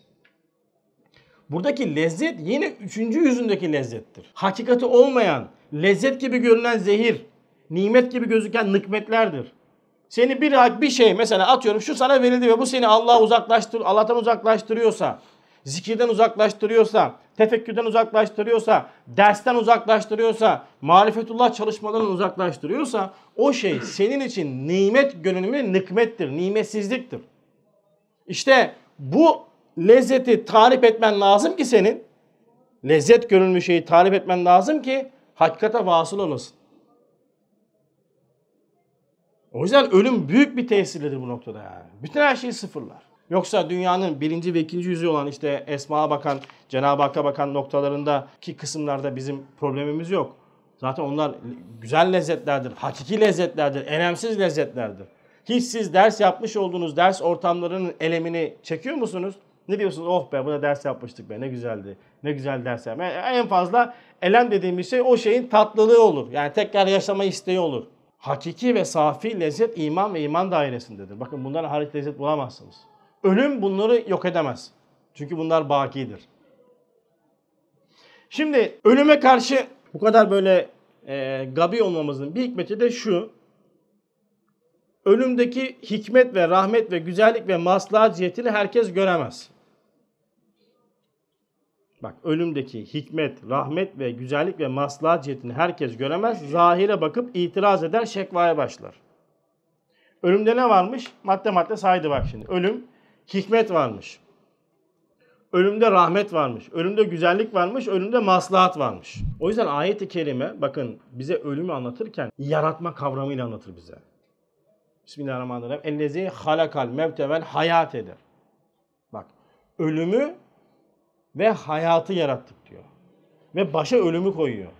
Buradaki lezzet yine üçüncü yüzündeki lezzettir. Hakikati olmayan, lezzet gibi görünen zehir, nimet gibi gözüken nıkmetlerdir. Seni bir bir şey mesela atıyorum şu sana verildi ve bu seni Allah'a uzaklaştır, Allah'tan uzaklaştırıyorsa, zikirden uzaklaştırıyorsa, tefekkürden uzaklaştırıyorsa, dersten uzaklaştırıyorsa, marifetullah çalışmalarından uzaklaştırıyorsa o şey senin için nimet görünümü nikmettir, nimetsizliktir. İşte bu lezzeti tarif etmen lazım ki senin, lezzet görünümü şeyi tarif etmen lazım ki hakikate vasıl olasın. O yüzden ölüm büyük bir tesirlidir bu noktada yani. Bütün her şeyi sıfırlar. Yoksa dünyanın birinci ve ikinci yüzü olan işte Esma'ya bakan, Cenab-ı Hakk'a bakan noktalarındaki kısımlarda bizim problemimiz yok. Zaten onlar güzel lezzetlerdir, hakiki lezzetlerdir, önemsiz lezzetlerdir. Hiç siz ders yapmış olduğunuz ders ortamlarının elemini çekiyor musunuz? Ne diyorsunuz? Oh be bu ders yapmıştık be ne güzeldi. Ne güzel ders yapmış. Yani en fazla elem dediğimiz şey o şeyin tatlılığı olur. Yani tekrar yaşama isteği olur. Hakiki ve safi lezzet iman ve iman dairesindedir. Bakın bundan hariç lezzet bulamazsınız. Ölüm bunları yok edemez. Çünkü bunlar bakidir. Şimdi ölüme karşı bu kadar böyle e, gabi olmamızın bir hikmeti de şu. Ölümdeki hikmet ve rahmet ve güzellik ve maslaha cihetini herkes göremez. Bak ölümdeki hikmet, rahmet ve güzellik ve maslahat cihetini herkes göremez. Zahire bakıp itiraz eder, şekvaya başlar. Ölümde ne varmış? Madde madde saydı bak şimdi. Ölüm hikmet varmış. Ölümde rahmet varmış. Ölümde güzellik varmış. Ölümde maslahat varmış. O yüzden ayet-i kerime bakın bize ölümü anlatırken yaratma kavramıyla anlatır bize. Bismillahirrahmanirrahim. Ellezi halakal mevtevel hayat eder. Bak ölümü ve hayatı yarattık diyor. Ve başa ölümü koyuyor.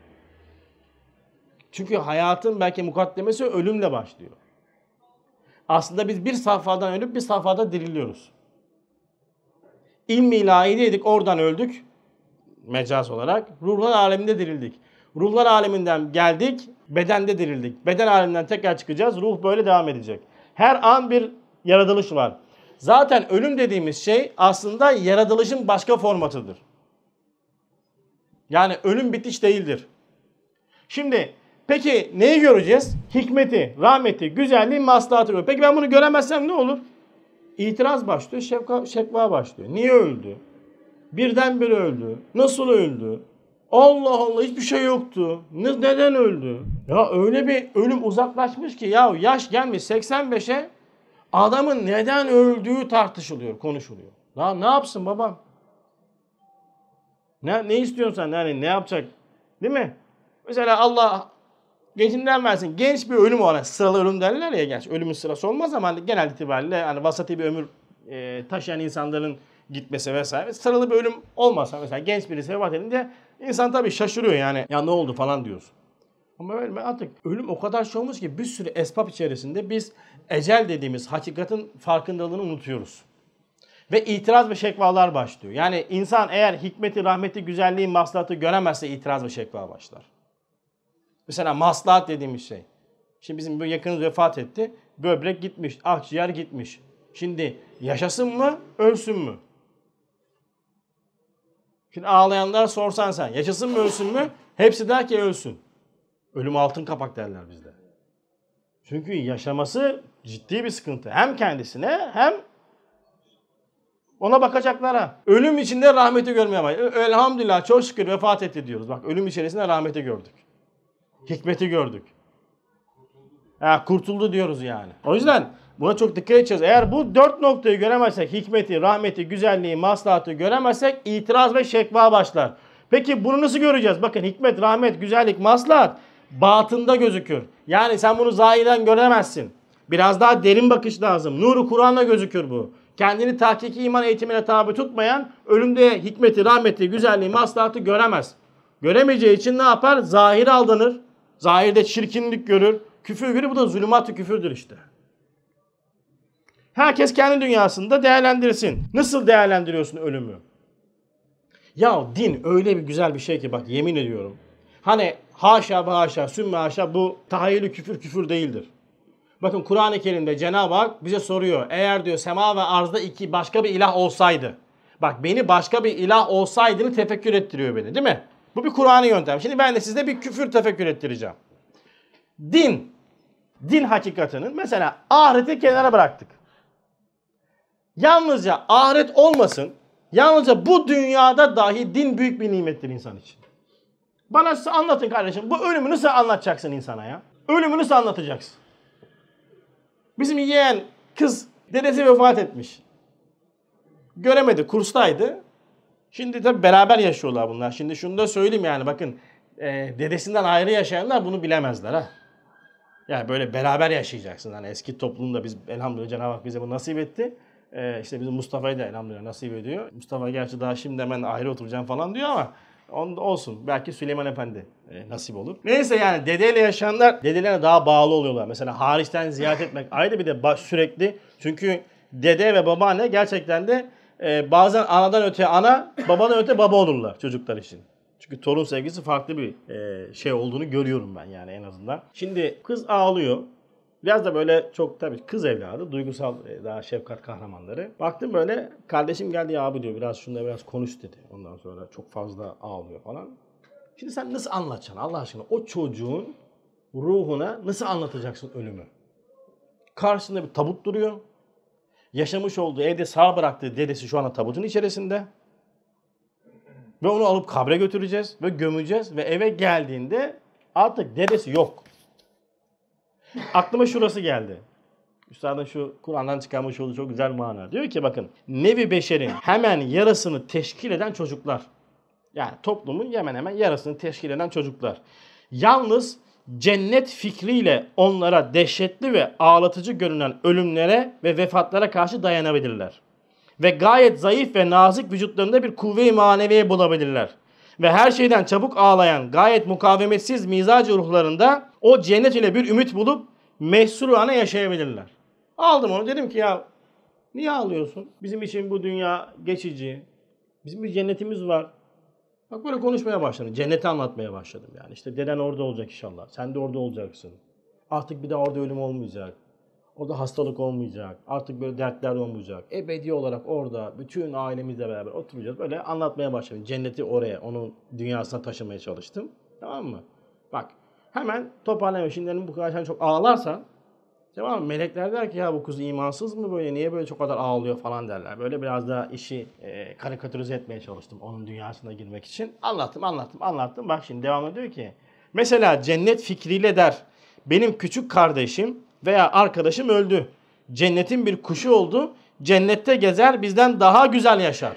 Çünkü hayatın belki mukaddemesi ölümle başlıyor. Aslında biz bir safhadan ölüp bir safhada diriliyoruz. İlmi ilahideydik oradan öldük. Mecaz olarak. Ruhlar aleminde dirildik. Ruhlar aleminden geldik. Bedende dirildik. Beden aleminden tekrar çıkacağız. Ruh böyle devam edecek. Her an bir yaratılış var. Zaten ölüm dediğimiz şey aslında yaratılışın başka formatıdır. Yani ölüm bitiş değildir. Şimdi peki neyi göreceğiz? Hikmeti, rahmeti, güzelliği, maslahatı. Peki ben bunu göremezsem ne olur? itiraz başlıyor, şefka, şekva başlıyor. Niye öldü? Birdenbire öldü. Nasıl öldü? Allah Allah hiçbir şey yoktu. Ne, neden öldü? Ya öyle bir ölüm uzaklaşmış ki ya yaş gelmiş 85'e adamın neden öldüğü tartışılıyor, konuşuluyor. Ya ne yapsın babam? Ne, ne istiyorsun sen? Yani ne yapacak? Değil mi? Mesela Allah gecinden versin. Genç bir ölüm olan sıralı ölüm derler ya genç. Ölümün sırası olmaz ama hani genel itibariyle hani vasatı bir ömür e, taşıyan insanların gitmesi vesaire. Sıralı bir ölüm olmasa mesela genç birisi vefat edince insan tabii şaşırıyor yani. Ya ne oldu falan diyorsun. Ama ölme artık ölüm o kadar şey olmuş ki bir sürü esbab içerisinde biz ecel dediğimiz hakikatin farkındalığını unutuyoruz. Ve itiraz ve şekvalar başlıyor. Yani insan eğer hikmeti, rahmeti, güzelliği, maslahatı göremezse itiraz ve şekva başlar. Mesela maslahat dediğimiz şey. Şimdi bizim bu yakınımız vefat etti. Böbrek gitmiş, akciğer gitmiş. Şimdi yaşasın mı, ölsün mü? Şimdi ağlayanlar sorsan sen yaşasın mı ölsün mü? Hepsi der ki ölsün. Ölüm altın kapak derler bizde. Çünkü yaşaması ciddi bir sıkıntı. Hem kendisine hem ona bakacaklara. Ölüm içinde rahmeti görmeye başladı. Elhamdülillah çok şükür vefat etti diyoruz. Bak ölüm içerisinde rahmeti gördük. Hikmeti gördük. Ha, kurtuldu diyoruz yani. O yüzden buna çok dikkat edeceğiz. Eğer bu dört noktayı göremezsek, hikmeti, rahmeti, güzelliği, maslahatı göremezsek itiraz ve şekva başlar. Peki bunu nasıl göreceğiz? Bakın hikmet, rahmet, güzellik, maslahat batında gözükür. Yani sen bunu zahirden göremezsin. Biraz daha derin bakış lazım. Nuru Kur'an'la gözükür bu. Kendini tahkiki iman eğitimine tabi tutmayan ölümde hikmeti, rahmeti, güzelliği, maslahatı göremez. Göremeyeceği için ne yapar? Zahir aldanır. Zahirde çirkinlik görür, küfür görür. Bu da zulümat-ı küfürdür işte. Herkes kendi dünyasında değerlendirsin. Nasıl değerlendiriyorsun ölümü? Ya din öyle bir güzel bir şey ki bak yemin ediyorum. Hani haşa ve haşa, sümme haşa bu tahayyülü küfür küfür değildir. Bakın Kur'an-ı Kerim'de Cenab-ı Hak bize soruyor. Eğer diyor sema ve arzda iki başka bir ilah olsaydı. Bak beni başka bir ilah olsaydığını tefekkür ettiriyor beni değil mi? Bu bir Kur'an'ı yöntem. Şimdi ben de size bir küfür tefekkür ettireceğim. Din. Din hakikatinin mesela ahireti kenara bıraktık. Yalnızca ahiret olmasın. Yalnızca bu dünyada dahi din büyük bir nimettir insan için. Bana size anlatın kardeşim. Bu ölümü nasıl anlatacaksın insana ya. Ölümü nasıl anlatacaksın. Bizim yeğen kız dedesi vefat etmiş. Göremedi kurstaydı. Şimdi tabii beraber yaşıyorlar bunlar. Şimdi şunu da söyleyeyim yani bakın e, dedesinden ayrı yaşayanlar bunu bilemezler ha. Yani böyle beraber yaşayacaksın. Hani eski toplumda biz elhamdülillah Cenab-ı Hak bize bu nasip etti. Ee, işte bizim Mustafa'yı da elhamdülillah nasip ediyor. Mustafa gerçi daha şimdi hemen ayrı oturacağım falan diyor ama onda olsun. Belki Süleyman Efendi e, nasip olur. Neyse yani dedeyle yaşayanlar dedelerine daha bağlı oluyorlar. Mesela hariçten ziyaret etmek ayrı bir de baş, sürekli. Çünkü dede ve babaanne gerçekten de e, bazen anadan öte ana, babadan öte baba olurlar çocuklar için. Çünkü torun sevgisi farklı bir e, şey olduğunu görüyorum ben yani en azından. Şimdi kız ağlıyor. Biraz da böyle çok tabii kız evladı, duygusal e, daha şefkat kahramanları. Baktım böyle kardeşim geldi ya abi diyor biraz şununla biraz konuş dedi. Ondan sonra çok fazla ağlıyor falan. Şimdi sen nasıl anlatacaksın Allah aşkına? O çocuğun ruhuna nasıl anlatacaksın ölümü? Karşında bir tabut duruyor yaşamış olduğu evde sağ bıraktığı dedesi şu anda tabutun içerisinde. Ve onu alıp kabre götüreceğiz ve gömeceğiz ve eve geldiğinde artık dedesi yok. Aklıma şurası geldi. Üstadın şu Kur'an'dan çıkarmış olduğu çok güzel mana. Diyor ki bakın nevi beşerin hemen yarısını teşkil eden çocuklar. Yani toplumun hemen hemen yarısını teşkil eden çocuklar. Yalnız cennet fikriyle onlara dehşetli ve ağlatıcı görünen ölümlere ve vefatlara karşı dayanabilirler. Ve gayet zayıf ve nazik vücutlarında bir kuvve-i maneviye bulabilirler. Ve her şeyden çabuk ağlayan, gayet mukavemetsiz mizacı ruhlarında o cennet ile bir ümit bulup ana yaşayabilirler. Aldım onu dedim ki ya niye ağlıyorsun? Bizim için bu dünya geçici. Bizim bir cennetimiz var. Bak böyle konuşmaya başladım. Cenneti anlatmaya başladım yani. İşte deden orada olacak inşallah. Sen de orada olacaksın. Artık bir daha orada ölüm olmayacak. Orada hastalık olmayacak. Artık böyle dertler olmayacak. Ebedi olarak orada bütün ailemizle beraber oturacağız. Böyle anlatmaya başladım. Cenneti oraya, onun dünyasına taşımaya çalıştım. Tamam mı? Bak hemen toparlanıyor. Şimdi bu kadar çok ağlarsan Tamam şey Melekler der ki ya bu kız imansız mı böyle niye böyle çok kadar ağlıyor falan derler. Böyle biraz daha işi e, karikatürize etmeye çalıştım onun dünyasına girmek için. Anlattım anlattım anlattım. Bak şimdi devam diyor ki mesela cennet fikriyle der benim küçük kardeşim veya arkadaşım öldü. Cennetin bir kuşu oldu. Cennette gezer bizden daha güzel yaşar.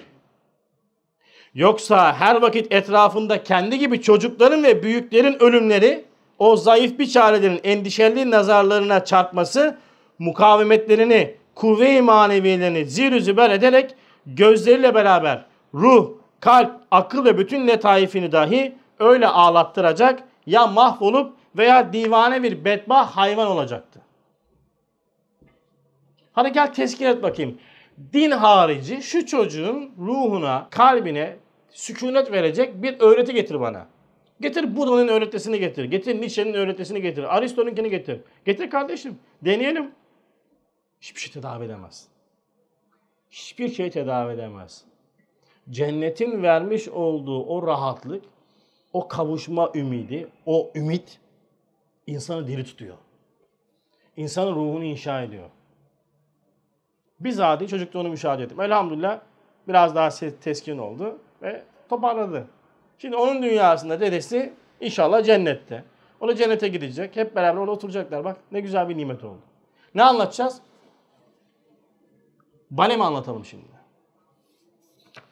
Yoksa her vakit etrafında kendi gibi çocukların ve büyüklerin ölümleri o zayıf bir çarelerin endişeli nazarlarına çarpması mukavemetlerini, kuvve-i maneviyelerini zir züber ederek gözleriyle beraber ruh, kalp, akıl ve bütün letaifini dahi öyle ağlattıracak ya mahvolup veya divane bir bedbah hayvan olacaktı. Hadi gel teskin et bakayım. Din harici şu çocuğun ruhuna, kalbine sükunet verecek bir öğreti getir bana. Getir Buda'nın öğretisini getir. Getir Nietzsche'nin öğretisini getir. Aristo'nunkini getir. Getir kardeşim. Deneyelim. Hiçbir şey tedavi edemez. Hiçbir şey tedavi edemez. Cennetin vermiş olduğu o rahatlık, o kavuşma ümidi, o ümit insanı diri tutuyor. İnsanın ruhunu inşa ediyor. Bizatihi çocukluğunu müşahede ettim. Elhamdülillah biraz daha teskin oldu ve toparladı. Şimdi onun dünyasında dedesi inşallah cennette. O da cennete gidecek. Hep beraber orada oturacaklar. Bak ne güzel bir nimet oldu. Ne anlatacağız? Bale mi anlatalım şimdi?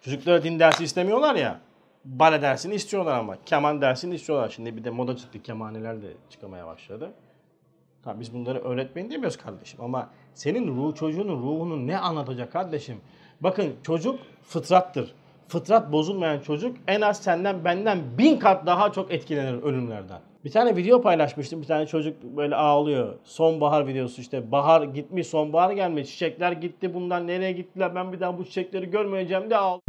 Çocuklara din dersi istemiyorlar ya. Bale dersini istiyorlar ama. Keman dersini istiyorlar. Şimdi bir de moda çıktı. Kemaneler de çıkamaya başladı. Tabii biz bunları öğretmeyin demiyoruz kardeşim. Ama senin ruh çocuğunun ruhunu ne anlatacak kardeşim? Bakın çocuk fıtrattır fıtrat bozulmayan çocuk en az senden benden bin kat daha çok etkilenir ölümlerden. Bir tane video paylaşmıştım. Bir tane çocuk böyle ağlıyor. Sonbahar videosu işte. Bahar gitmiş, sonbahar gelmiş. Çiçekler gitti. Bundan nereye gittiler? Ben bir daha bu çiçekleri görmeyeceğim de ağlıyor.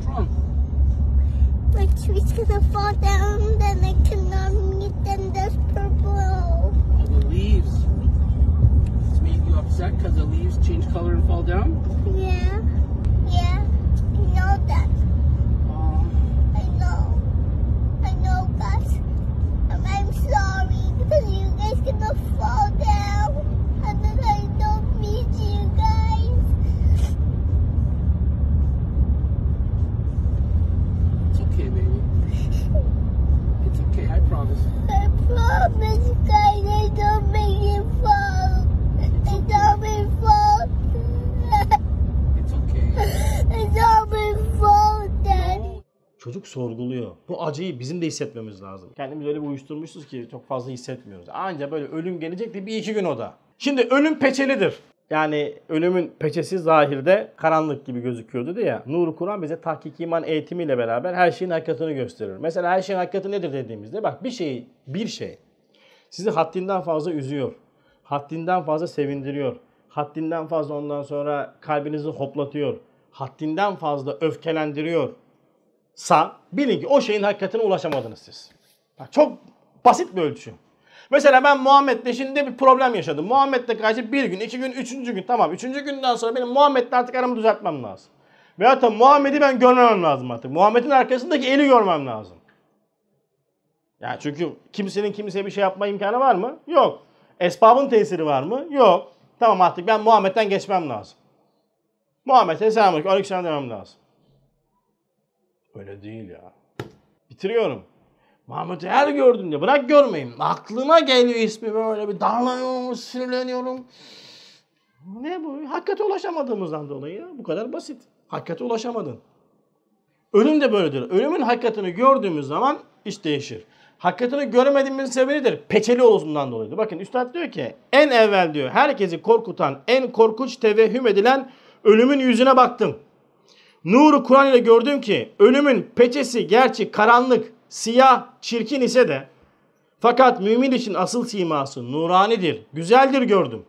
My tree's fall down, then I cannot purple. The leaves. It's making you upset because the leaves change color and fall down? Yeah. at the fog. Çocuk sorguluyor. Bu acıyı bizim de hissetmemiz lazım. Kendimiz öyle bir uyuşturmuşuz ki çok fazla hissetmiyoruz. Anca böyle ölüm gelecek de bir iki gün o da. Şimdi ölüm peçelidir. Yani ölümün peçesi zahirde karanlık gibi gözüküyordu diye. nur Kur'an bize tahkik iman eğitimiyle beraber her şeyin hakikatini gösterir. Mesela her şeyin hakikati nedir dediğimizde bak bir şey, bir şey sizi haddinden fazla üzüyor. Haddinden fazla sevindiriyor. Haddinden fazla ondan sonra kalbinizi hoplatıyor. Haddinden fazla öfkelendiriyor sa bilin ki o şeyin hakikatine ulaşamadınız siz. çok basit bir ölçü. Mesela ben Muhammed'le şimdi bir problem yaşadım. Muhammed'le karşı bir gün, iki gün, üçüncü gün tamam. Üçüncü günden sonra benim Muhammed'le artık aramı düzeltmem lazım. Veya da Muhammed'i ben görmem lazım artık. Muhammed'in arkasındaki eli görmem lazım. Yani çünkü kimsenin kimseye bir şey yapma imkanı var mı? Yok. Esbabın tesiri var mı? Yok. Tamam artık ben Muhammed'den geçmem lazım. Muhammed'e selamünaleyküm. Aleykümselam demem lazım. Öyle değil ya. Bitiriyorum. Mahmut her gördüm gördüğümde bırak görmeyin. Aklıma geliyor ismi böyle bir darlanıyorum, sinirleniyorum. Ne bu? Hakikate ulaşamadığımızdan dolayı ya. bu kadar basit. Hakikate ulaşamadın. Ölüm de böyledir. Ölümün hakikatini gördüğümüz zaman iş değişir. Hakikatini göremediğimizin sebebidir. Peçeli oluşundan dolayıdır. Bakın üstad diyor ki en evvel diyor herkesi korkutan en korkunç tevehhüm edilen ölümün yüzüne baktım. Nuru Kur'an ile gördüm ki ölümün peçesi gerçi karanlık, siyah, çirkin ise de fakat mümin için asıl siması nuranidir, güzeldir gördüm.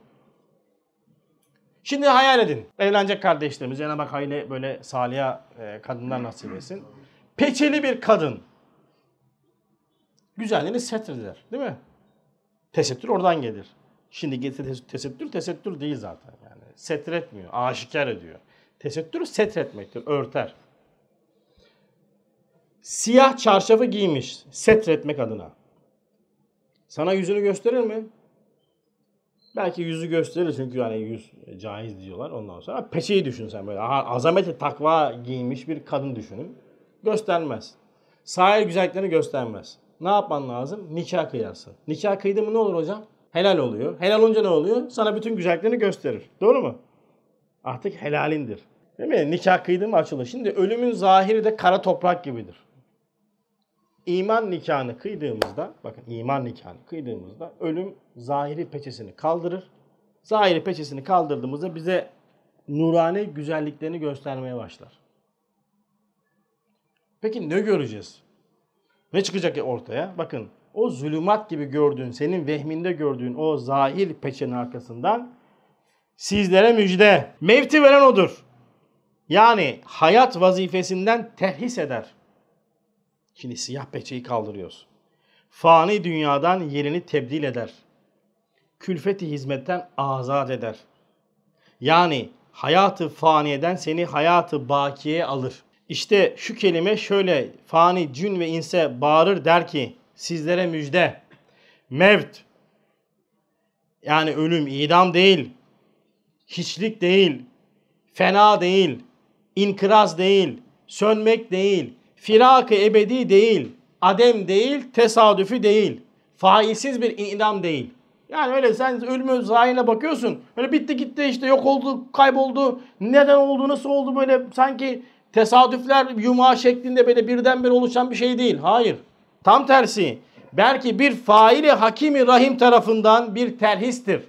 Şimdi hayal edin. Evlenecek kardeşlerimiz cenab bak Hak hayli böyle salya e, kadınlar nasip etsin. Peçeli bir kadın. Güzelliğini setirler, değil mi? Tesettür oradan gelir. Şimdi tesettür, tesettür değil zaten. Yani setretmiyor, aşikar ediyor. Tesettürü setretmektir, örter. Siyah çarşafı giymiş setretmek adına. Sana yüzünü gösterir mi? Belki yüzü gösterir çünkü yani yüz e, caiz diyorlar ondan sonra. Peçeyi düşün sen böyle. azameti takva giymiş bir kadın düşünün. Göstermez. Sahil güzelliklerini göstermez. Ne yapman lazım? Nikah kıyarsın. Nikah kıydı mı ne olur hocam? Helal oluyor. Helal olunca ne oluyor? Sana bütün güzelliklerini gösterir. Doğru mu? artık helalindir. Değil mi? Nikah kıydın mı açılır. Şimdi ölümün zahiri de kara toprak gibidir. İman nikahını kıydığımızda, bakın iman nikahını kıydığımızda ölüm zahiri peçesini kaldırır. Zahiri peçesini kaldırdığımızda bize nurani güzelliklerini göstermeye başlar. Peki ne göreceğiz? Ne çıkacak ortaya? Bakın o zulümat gibi gördüğün, senin vehminde gördüğün o zahir peçenin arkasından Sizlere müjde. Mevti veren odur. Yani hayat vazifesinden terhis eder. Şimdi siyah peçeyi kaldırıyoruz. Fani dünyadan yerini tebdil eder. Külfeti hizmetten azat eder. Yani hayatı faniyeden seni hayatı bakiye alır. İşte şu kelime şöyle fani cün ve inse bağırır der ki sizlere müjde. Mevt yani ölüm idam değil hiçlik değil, fena değil, inkıraz değil, sönmek değil, firak-ı ebedi değil, adem değil, tesadüfi değil, faizsiz bir inam değil. Yani öyle sen ölümü zahiline bakıyorsun. öyle bitti gitti işte yok oldu, kayboldu. Neden oldu, nasıl oldu böyle sanki tesadüfler yumağı şeklinde böyle birdenbire oluşan bir şey değil. Hayır. Tam tersi. Belki bir faili hakimi rahim tarafından bir terhistir.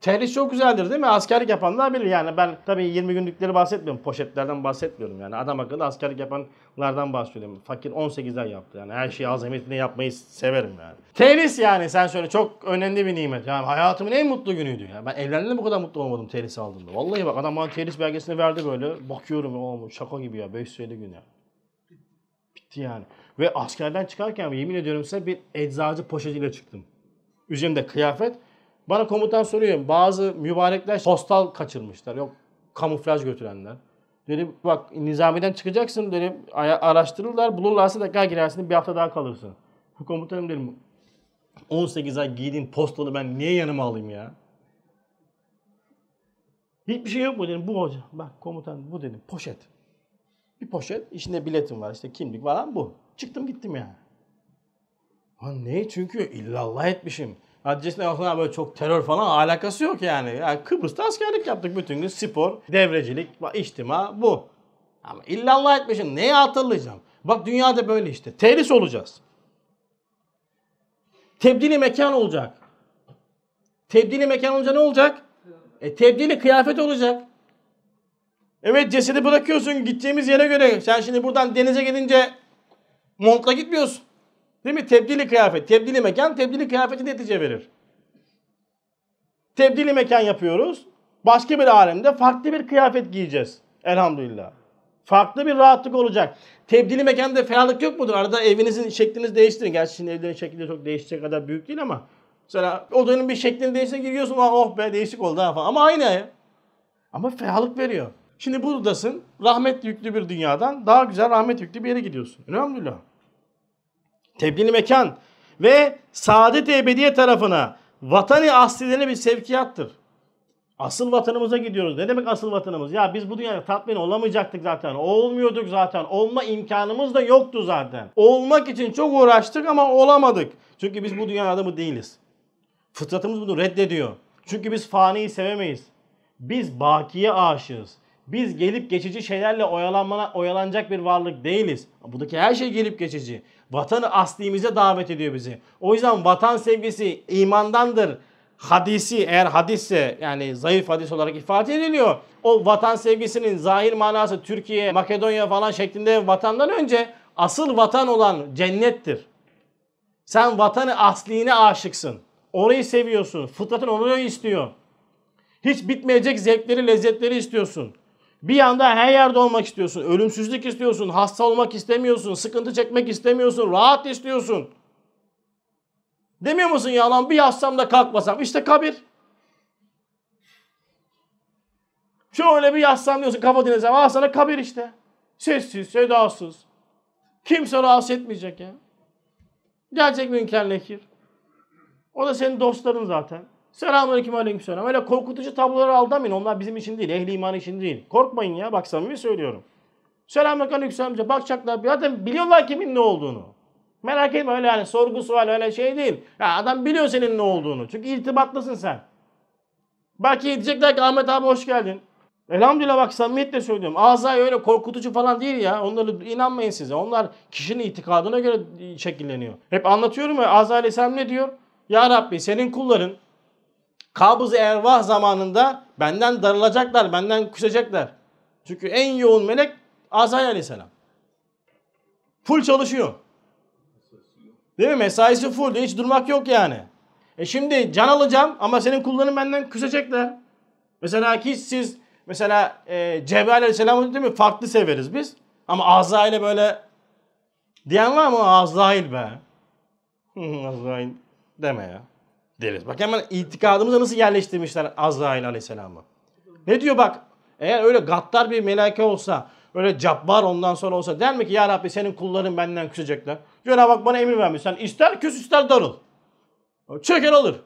Terhis çok güzeldir değil mi? Askerlik yapanlar bilir yani. Ben tabii 20 günlükleri bahsetmiyorum. Poşetlerden bahsetmiyorum yani. Adam akıllı askerlik yapanlardan bahsediyorum. Fakir 18'den yaptı yani. Her şeyi azametine yapmayı severim yani. Terhis yani sen söyle çok önemli bir nimet. Yani hayatımın en mutlu günüydü ya. Ben evlendiğimde bu kadar mutlu olmadım terhis aldığımda. Vallahi bak adam bana terhis belgesini verdi böyle. Bakıyorum oğlum şaka gibi ya. 550 gün ya. Bitti yani. Ve askerden çıkarken yemin ediyorum size bir eczacı poşetiyle çıktım. Üzerimde kıyafet bana komutan soruyor bazı mübarekler postal kaçırmışlar. Yok kamuflaj götürenler. Dedim bak nizamiden çıkacaksın dedim. Araştırırlar bulurlarsa dakika girersin bir hafta daha kalırsın. Bu komutanım dedim 18 ay giydiğim postalı ben niye yanıma alayım ya? Hiçbir şey yok mu dedim. Bu hoca. Bak komutan bu dedim. Poşet. Bir poşet. İçinde biletim var. işte kimlik falan bu. Çıktım gittim yani. Lan ne? Çünkü illallah etmişim. Adresin aklına böyle çok terör falan alakası yok yani. yani. Kıbrıs'ta askerlik yaptık bütün gün. Spor, devrecilik, içtima bu. Ama illallah etmişim. Neye hatırlayacağım? Bak dünyada böyle işte. Teris olacağız. Tebdili mekan olacak. Tebdili mekan olunca ne olacak? E tebdili kıyafet olacak. Evet cesedi bırakıyorsun gideceğimiz yere göre. Sen şimdi buradan denize gidince montla gitmiyorsun. Değil mi? Tebdili kıyafet. Tebdili mekan tebdili kıyafeti netice verir. Tebdili mekan yapıyoruz. Başka bir alemde farklı bir kıyafet giyeceğiz. Elhamdülillah. Farklı bir rahatlık olacak. Tebdili mekanda ferahlık yok mudur? Arada evinizin şeklini değiştirin. Gerçi şimdi evlerin şekli çok değişecek kadar büyük değil ama. Mesela odanın bir şeklini değişse giriyorsun. oh be değişik oldu ha falan. Ama aynı. Ama ferahlık veriyor. Şimdi buradasın. Rahmet yüklü bir dünyadan daha güzel rahmet yüklü bir yere gidiyorsun. Elhamdülillah. Tebliğli mekan ve saadet ebediye tarafına vatani aslilerine bir sevkiyattır. Asıl vatanımıza gidiyoruz. Ne demek asıl vatanımız? Ya biz bu dünyada tatmin olamayacaktık zaten. Olmuyorduk zaten. Olma imkanımız da yoktu zaten. Olmak için çok uğraştık ama olamadık. Çünkü biz bu dünyanın adamı değiliz. Fıtratımız bunu reddediyor. Çünkü biz faniyi sevemeyiz. Biz bakiye aşığız. Biz gelip geçici şeylerle oyalanmana, oyalanacak bir varlık değiliz. Buradaki her şey gelip geçici. Vatanı aslimize davet ediyor bizi. O yüzden vatan sevgisi imandandır. Hadisi eğer hadisse yani zayıf hadis olarak ifade ediliyor. O vatan sevgisinin zahir manası Türkiye, Makedonya falan şeklinde vatandan önce asıl vatan olan cennettir. Sen vatanı asliğine aşıksın. Orayı seviyorsun. Fıtratın onu istiyor. Hiç bitmeyecek zevkleri, lezzetleri istiyorsun. Bir yanda her yerde olmak istiyorsun. Ölümsüzlük istiyorsun. Hasta olmak istemiyorsun. Sıkıntı çekmek istemiyorsun. Rahat istiyorsun. Demiyor musun ya lan bir yatsam da kalkmasam? İşte kabir. Şöyle bir yatsam diyorsun kafa dinlesem. Aa sana kabir işte. Sessiz, sedasız. Kimse rahatsız etmeyecek ya. Gerçek münker nekir. O da senin dostların zaten. Selamünaleyküm aleykümselam. Öyle korkutucu tablolara aldamayın. Onlar bizim için değil. Ehli iman için değil. Korkmayın ya. Bak samimi söylüyorum. Selamünaleyküm aleykümselam diye bakacaklar. Zaten biliyorlar kimin ne olduğunu. Merak etme öyle yani sorgu sual öyle şey değil. Ya adam biliyor senin ne olduğunu. Çünkü irtibatlısın sen. Belki diyecekler ki Ahmet abi hoş geldin. Elhamdülillah bak samimiyetle söylüyorum. Azay öyle korkutucu falan değil ya. Onları inanmayın size. Onlar kişinin itikadına göre şekilleniyor. Hep anlatıyorum ya Azay Aleyhisselam ne diyor? Ya Rabbi senin kulların Kabız ervah zamanında benden darılacaklar, benden küsecekler. Çünkü en yoğun melek Azrail aleyhisselam. Full çalışıyor. Değil mi? Mesaisi full. Hiç durmak yok yani. E şimdi can alacağım ama senin kulların benden küsecekler. Mesela ki siz mesela e, Cebrail aleyhisselamı değil mi? Farklı severiz biz. Ama Azrail'e böyle diyen var mı? Azrail be. Azrail deme ya deriz. Bak hemen itikadımıza nasıl yerleştirmişler Azrail Aleyhisselam'ı. Ne diyor bak eğer öyle gaddar bir meleke olsa öyle cabbar ondan sonra olsa der mi ki ya Rabbi senin kulların benden küsecekler. Cenab-ı Hak bana emir vermiş. Sen ister küs ister darıl. Çeker alır.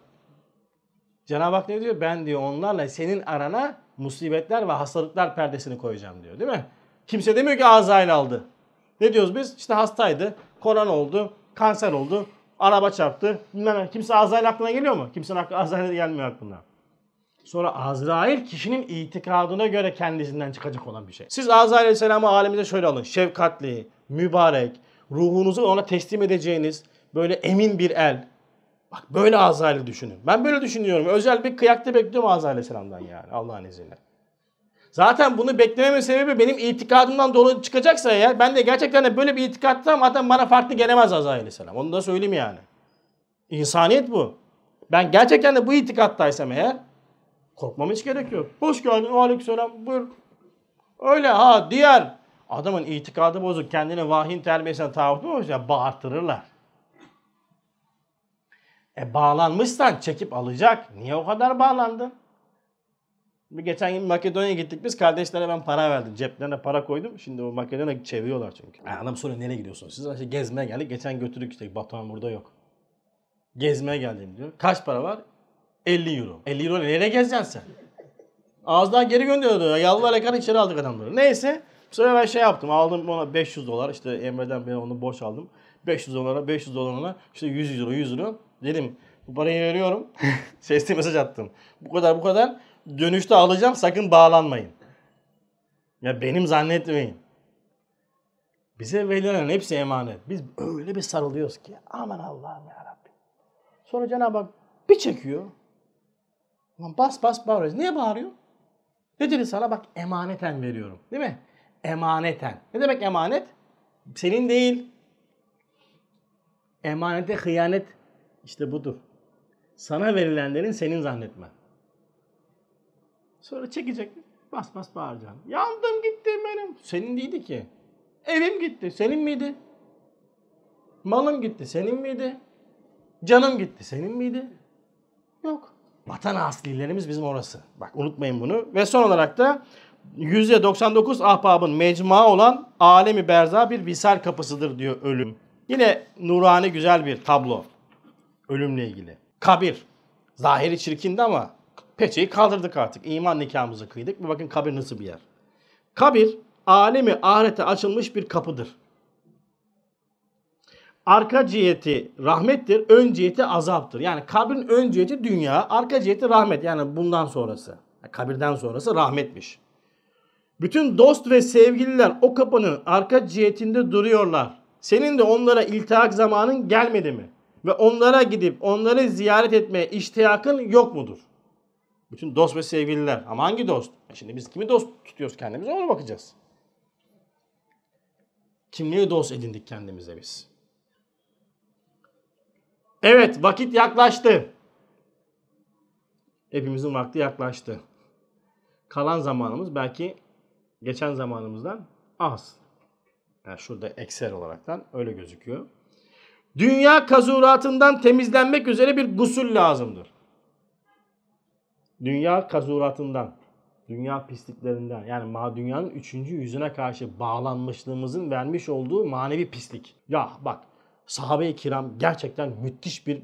Cenab-ı Hak ne diyor? Ben diyor onlarla senin arana musibetler ve hastalıklar perdesini koyacağım diyor değil mi? Kimse demiyor ki Azrail aldı. Ne diyoruz biz? İşte hastaydı, koran oldu, kanser oldu, Araba çarptı. Bilmem kimse Azrail aklına geliyor mu? Kimsenin aklı Azrail gelmiyor aklına. Sonra Azrail kişinin itikadına göre kendisinden çıkacak olan bir şey. Siz Azrail Aleyhisselam'ı alemize şöyle alın. Şefkatli, mübarek, ruhunuzu ona teslim edeceğiniz böyle emin bir el. Bak böyle Azrail'i düşünün. Ben böyle düşünüyorum. Özel bir kıyakta bekliyorum Azrail Aleyhisselam'dan yani Allah'ın izniyle. Zaten bunu beklememin sebebi benim itikadımdan dolayı çıkacaksa eğer ben de gerçekten de böyle bir itikatta zaten bana farklı gelemez Azrail Aleyhisselam. Onu da söyleyeyim yani. İnsaniyet bu. Ben gerçekten de bu itikattaysam eğer korkmam hiç gerek yok. Hoş geldin. Aleykümselam. Buyur. Öyle ha diğer adamın itikadı bozuk. Kendini vahyin terbiyesine taahhüt mü olacak? Bağırtırırlar. E bağlanmışsan çekip alacak. Niye o kadar bağlandın? Geçen gün Makedonya'ya gittik biz. Kardeşlere ben para verdim. Ceplerine para koydum. Şimdi o Makedonya çeviriyorlar çünkü. Yani adam sonra nereye gidiyorsunuz? Siz işte gezmeye geldik. Geçen götürdük işte Batuhan burada yok. Gezmeye geldim diyor. Kaç para var? 50 euro. 50 euro nereye gezeceksin sen? Ağızdan geri gönderiyordu. Yalvar yakar içeri aldık adamları. Neyse. sonra sefer ben şey yaptım. Aldım ona 500 dolar. İşte Emre'den ben onu borç aldım. 500 dolara, 500 dolarına işte 100 euro, 100 euro. Dedim bu parayı veriyorum. Sesli mesaj attım. Bu kadar bu kadar. Dönüşte alacağım sakın bağlanmayın. Ya benim zannetmeyin. Bize verilen hepsi emanet. Biz öyle bir sarılıyoruz ki aman Allah'ım ya Rabbi. Sonra Cenab-ı Hak bir çekiyor. Ulan bas bas bağırıyoruz. Niye bağırıyor? Ne dedi sana? Bak emaneten veriyorum. Değil mi? Emaneten. Ne demek emanet? Senin değil. Emanete hıyanet işte budur. Sana verilenlerin senin zannetmen. Sonra çekecek bas bas bağıracaksın. Yandım gitti benim. Senin değildi ki. Evim gitti. Senin miydi? Malım gitti. Senin miydi? Canım gitti. Senin miydi? Yok. Vatan aslilerimiz bizim orası. Bak unutmayın bunu. Ve son olarak da %99 ahbabın mecmua olan alemi berza bir visal kapısıdır diyor ölüm. Yine nurani güzel bir tablo ölümle ilgili. Kabir. Zahiri çirkindi ama peçeyi kaldırdık artık. İman nikahımızı kıydık. Bir bakın kabir nasıl bir yer. Kabir alemi ahirete açılmış bir kapıdır. Arka ciheti rahmettir, ön ciheti azaptır. Yani kabrin ön ciheti dünya, arka ciheti rahmet. Yani bundan sonrası. kabirden sonrası rahmetmiş. Bütün dost ve sevgililer o kapının arka cihetinde duruyorlar. Senin de onlara iltihak zamanın gelmedi mi? Ve onlara gidip onları ziyaret etmeye iştiyakın yok mudur? Bütün dost ve sevgililer. Ama hangi dost? E şimdi biz kimi dost tutuyoruz kendimize ona bakacağız. Kimliği dost edindik kendimize biz? Evet vakit yaklaştı. Hepimizin vakti yaklaştı. Kalan zamanımız belki geçen zamanımızdan az. Yani şurada ekser olaraktan öyle gözüküyor. Dünya kazuratından temizlenmek üzere bir gusül lazımdır dünya kazuratından, dünya pisliklerinden yani ma dünyanın üçüncü yüzüne karşı bağlanmışlığımızın vermiş olduğu manevi pislik. Ya bak sahabe-i kiram gerçekten müthiş bir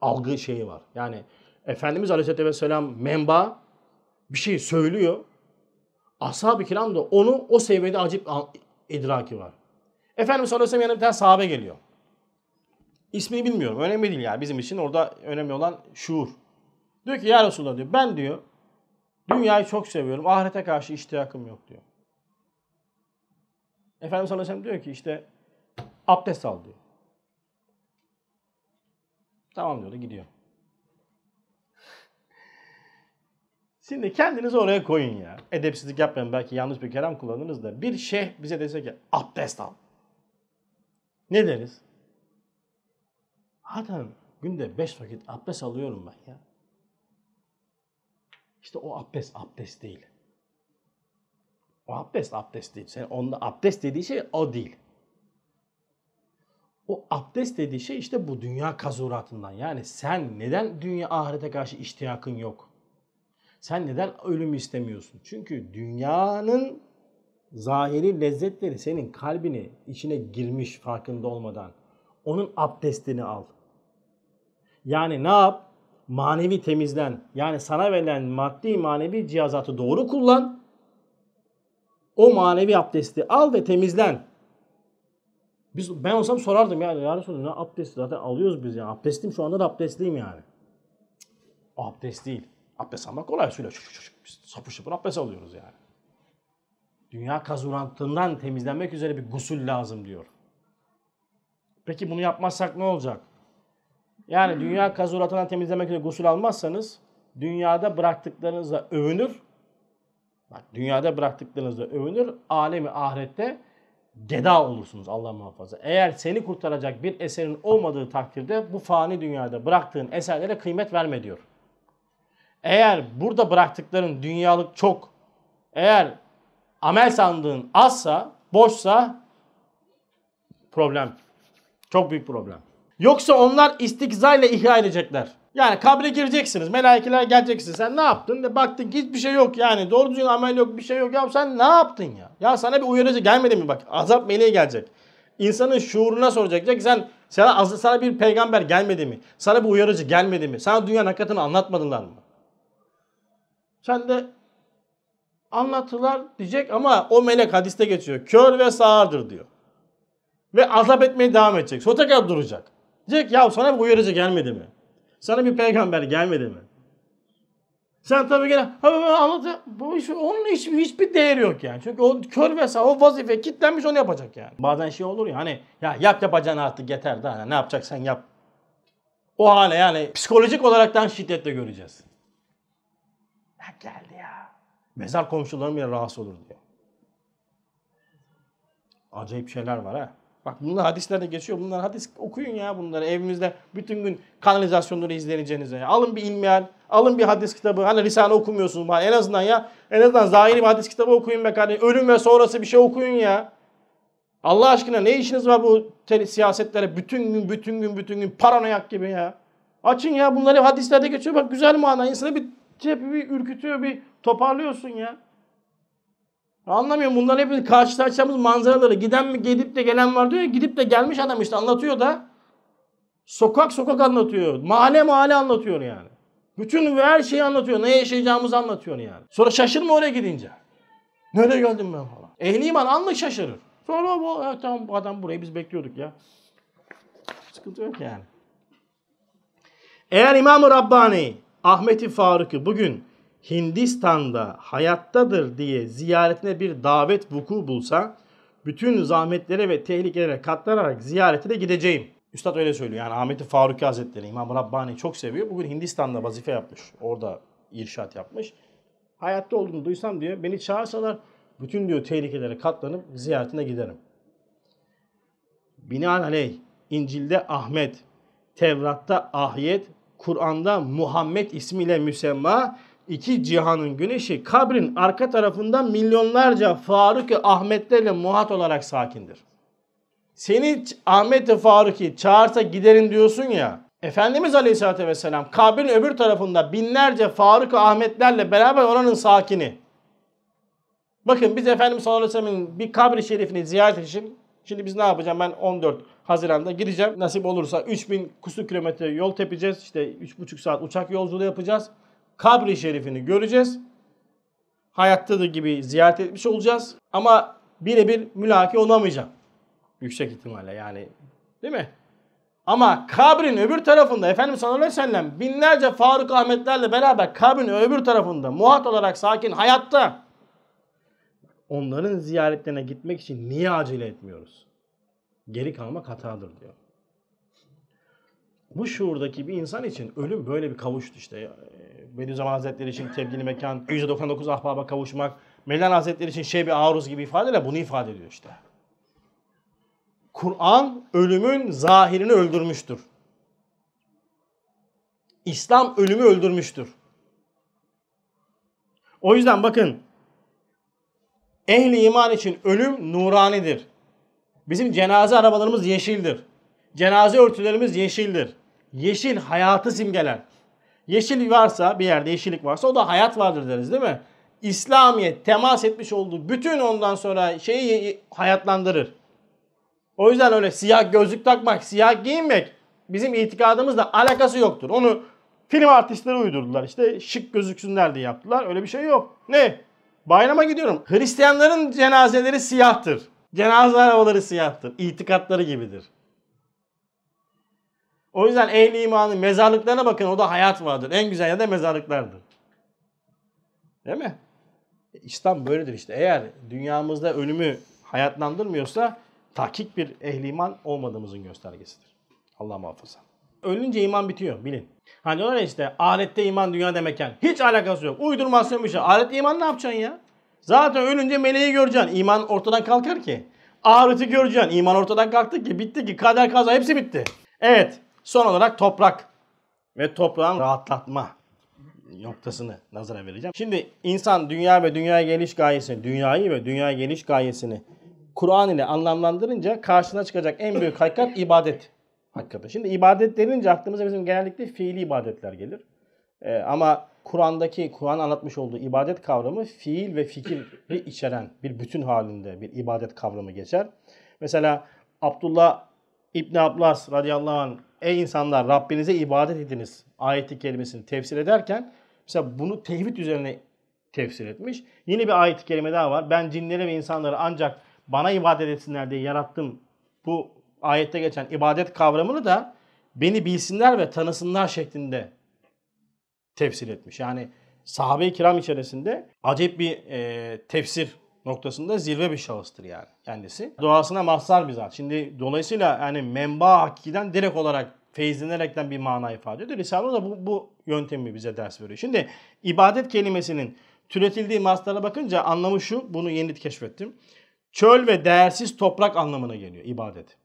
algı şeyi var. Yani Efendimiz Aleyhisselatü Vesselam menba bir şey söylüyor. Ashab-ı kiram da onu o seviyede acip idraki var. Efendimiz Aleyhisselam yanına bir tane sahabe geliyor. İsmini bilmiyorum. Önemli değil yani. Bizim için orada önemli olan şuur. Diyor ki ya Resulallah diyor ben diyor dünyayı çok seviyorum. Ahirete karşı iştiyakım yok diyor. Efendimiz sallallahu aleyhi ve sellem diyor ki işte abdest al diyor. Tamam diyor da gidiyor. Şimdi kendinizi oraya koyun ya. Edepsizlik yapmayın. Belki yanlış bir kelam kullandınız da. Bir şeyh bize dese ki abdest al. Ne deriz? Adam günde beş vakit abdest alıyorum ben ya. İşte o abdest abdest değil. O abdest abdest değil. Sen onda abdest dediği şey o değil. O abdest dediği şey işte bu dünya kazuratından. Yani sen neden dünya ahirete karşı iştiyakın yok? Sen neden ölümü istemiyorsun? Çünkü dünyanın zahiri lezzetleri senin kalbini içine girmiş farkında olmadan. Onun abdestini al. Yani ne yap? manevi temizlen. Yani sana verilen maddi manevi cihazatı doğru kullan. O manevi abdesti al ve temizlen. Biz, ben olsam sorardım yani Ya Resulallah ne abdest zaten alıyoruz biz yani Abdestim şu anda da abdestliyim yani. O abdest değil. Abdest almak kolay suyla. Şık şık Biz sapır şıpır abdest alıyoruz yani. Dünya kazurantından temizlenmek üzere bir gusül lazım diyor. Peki bunu yapmazsak ne olacak? Yani hmm. dünya kazuratından temizlemek için gusül almazsanız dünyada bıraktıklarınızla övünür. Bak dünyada bıraktıklarınızla övünür. Alemi ahirette geda olursunuz Allah muhafaza. Eğer seni kurtaracak bir eserin olmadığı takdirde bu fani dünyada bıraktığın eserlere kıymet verme diyor. Eğer burada bıraktıkların dünyalık çok, eğer amel sandığın azsa, boşsa problem. Çok büyük problem. Yoksa onlar istikzayla ile ihya edecekler. Yani kabre gireceksiniz. Melaikeler geleceksin. Sen ne yaptın? De baktın ki hiçbir şey yok yani. Doğru düzgün amel yok, bir şey yok. Ya sen ne yaptın ya? Ya sana bir uyarıcı gelmedi mi bak? Azap meleği gelecek. İnsanın şuuruna soracak. Diyecek sen sana, sana bir peygamber gelmedi mi? Sana bir uyarıcı gelmedi mi? Sana dünyanın hakikatini anlatmadılar mı? Sen de anlatılar diyecek ama o melek hadiste geçiyor. Kör ve sağırdır diyor. Ve azap etmeye devam edecek. Sonra tekrar duracak. Diyecek ya sana bir uyarıcı gelmedi mi? Sana bir peygamber gelmedi mi? Sen tabii gene anlat bu iş, onun hiçbir, hiçbir değeri yok yani. Çünkü o kör ve o vazife kitlenmiş onu yapacak yani. Bazen şey olur ya hani ya yap yapacağını artık yeter daha hani, ne yapacaksan yap. O hale yani psikolojik olaraktan şiddetle göreceğiz. Ya geldi ya. Mezar komşularım bile rahatsız olur diyor. Acayip şeyler var ha. Bak bunlar hadislerde geçiyor. Bunlar hadis okuyun ya bunları evimizde bütün gün kanalizasyonları izleneceğinize. Ya. Alın bir ilmihal, alın bir hadis kitabı. Hani Risale okumuyorsunuz bana en azından ya. En azından zahiri bir hadis kitabı okuyun be kardeşim. Ölüm ve sonrası bir şey okuyun ya. Allah aşkına ne işiniz var bu siyasetlere bütün gün bütün gün bütün gün paranoyak gibi ya. Açın ya bunları hadislerde geçiyor. Bak güzel mana insanı bir, şey, bir ürkütüyor bir toparlıyorsun ya. Anlamıyorum bunlar hep karşılaşacağımız manzaraları. Giden mi gelip de gelen var diyor ya. Gidip de gelmiş adam işte anlatıyor da. Sokak sokak anlatıyor. Mahalle mahalle anlatıyor yani. Bütün her şeyi anlatıyor. Ne yaşayacağımızı anlatıyor yani. Sonra şaşırma oraya gidince. Nereye geldim ben falan. Ehli iman anlık şaşırır. Sonra bu evet, tamam bu adam burayı biz bekliyorduk ya. Sıkıntı yok yani. Eğer İmam-ı Rabbani Ahmet-i Faruk'u bugün Hindistan'da hayattadır diye ziyaretine bir davet vuku bulsa bütün zahmetlere ve tehlikelere katlanarak ziyarete de gideceğim. Üstad öyle söylüyor. Yani Ahmet-i Faruki Hazretleri İmam Rabbani çok seviyor. Bugün Hindistan'da vazife yapmış. Orada irşat yapmış. Hayatta olduğunu duysam diyor beni çağırsalar bütün diyor tehlikelere katlanıp ziyaretine giderim. Binaenaleyh İncil'de Ahmet, Tevrat'ta Ahiyet, Kur'an'da Muhammed ismiyle müsemma iki cihanın güneşi kabrin arka tarafında milyonlarca Faruk-i Ahmetlerle muhat olarak sakindir. Seni Ahmet-i Faruk'i çağırsa giderin diyorsun ya. Efendimiz Aleyhisselatü Vesselam kabrin öbür tarafında binlerce Faruk-i Ahmetlerle beraber oranın sakini. Bakın biz Efendimiz sallallahu aleyhi ve bir kabri şerifini ziyaret için şimdi biz ne yapacağım ben 14 Haziran'da gireceğim. Nasip olursa 3000 kusur kilometre yol tepeceğiz. İşte 3,5 saat uçak yolculuğu yapacağız kabri şerifini göreceğiz. Hayatta da gibi ziyaret etmiş olacağız. Ama birebir mülaki olamayacağım. Yüksek ihtimalle yani. Değil mi? Ama kabrin öbür tarafında Efendimiz sallallahu aleyhi sellem binlerce Faruk Ahmetlerle beraber kabrin öbür tarafında muhat olarak sakin hayatta onların ziyaretlerine gitmek için niye acele etmiyoruz? Geri kalmak hatadır diyor. Bu şuurdaki bir insan için ölüm böyle bir kavuştu işte. Bediüzzaman Hazretleri için tebdili mekan, 199 ahbaba kavuşmak, Mevlana Hazretleri için şey bir aruz gibi ifadeler bunu ifade ediyor işte. Kur'an ölümün zahirini öldürmüştür. İslam ölümü öldürmüştür. O yüzden bakın ehli iman için ölüm nuranidir. Bizim cenaze arabalarımız yeşildir. Cenaze örtülerimiz yeşildir. Yeşil hayatı simgeler. Yeşil varsa bir yerde yeşillik varsa o da hayat vardır deriz değil mi? İslamiyet temas etmiş olduğu bütün ondan sonra şeyi hayatlandırır. O yüzden öyle siyah gözlük takmak, siyah giyinmek bizim itikadımızla alakası yoktur. Onu film artistleri uydurdular. işte şık gözüksünler diye yaptılar. Öyle bir şey yok. Ne? Bayrama gidiyorum. Hristiyanların cenazeleri siyahtır. Cenaze arabaları siyahtır. İtikatları gibidir. O yüzden ehli imanın mezarlıklarına bakın o da hayat vardır. En güzel ya da mezarlıklardır. Değil mi? İslam böyledir işte. Eğer dünyamızda ölümü hayatlandırmıyorsa takik bir ehli iman olmadığımızın göstergesidir. Allah muhafaza. Ölünce iman bitiyor bilin. Hani diyorlar işte ahirette iman dünya demekken hiç alakası yok. Uydurmasyon bir şey. Ahirette iman ne yapacaksın ya? Zaten ölünce meleği göreceksin. İman ortadan kalkar ki. Ahireti göreceksin. İman ortadan kalktı ki bitti ki kader kaza hepsi bitti. Evet Son olarak toprak ve toprağın rahatlatma noktasını nazara vereceğim. Şimdi insan dünya ve dünyaya geliş gayesini, dünyayı ve dünyaya geliş gayesini Kur'an ile anlamlandırınca karşına çıkacak en büyük hakikat ibadet hakkıdır. Şimdi ibadet denilince aklımıza bizim genellikle fiili ibadetler gelir. Ee, ama Kur'an'daki, Kur'an anlatmış olduğu ibadet kavramı fiil ve fikri içeren bir bütün halinde bir ibadet kavramı geçer. Mesela Abdullah İbni Abbas radıyallahu anh ey insanlar Rabbinize ibadet ediniz ayeti kelimesini tefsir ederken mesela bunu tevhid üzerine tefsir etmiş. Yine bir ayet kelime daha var. Ben cinleri ve insanları ancak bana ibadet etsinler diye yarattım. Bu ayette geçen ibadet kavramını da beni bilsinler ve tanısınlar şeklinde tefsir etmiş. Yani sahabe-i kiram içerisinde acayip bir e, tefsir noktasında zirve bir şahıstır yani kendisi. Doğasına mahzar bir zat. Şimdi dolayısıyla yani menba hakikaten direkt olarak feyizlenerekten bir mana ifade ediyor. Risale da bu, bu yöntemi bize ders veriyor. Şimdi ibadet kelimesinin türetildiği maslara bakınca anlamı şu, bunu yeni keşfettim. Çöl ve değersiz toprak anlamına geliyor ibadet.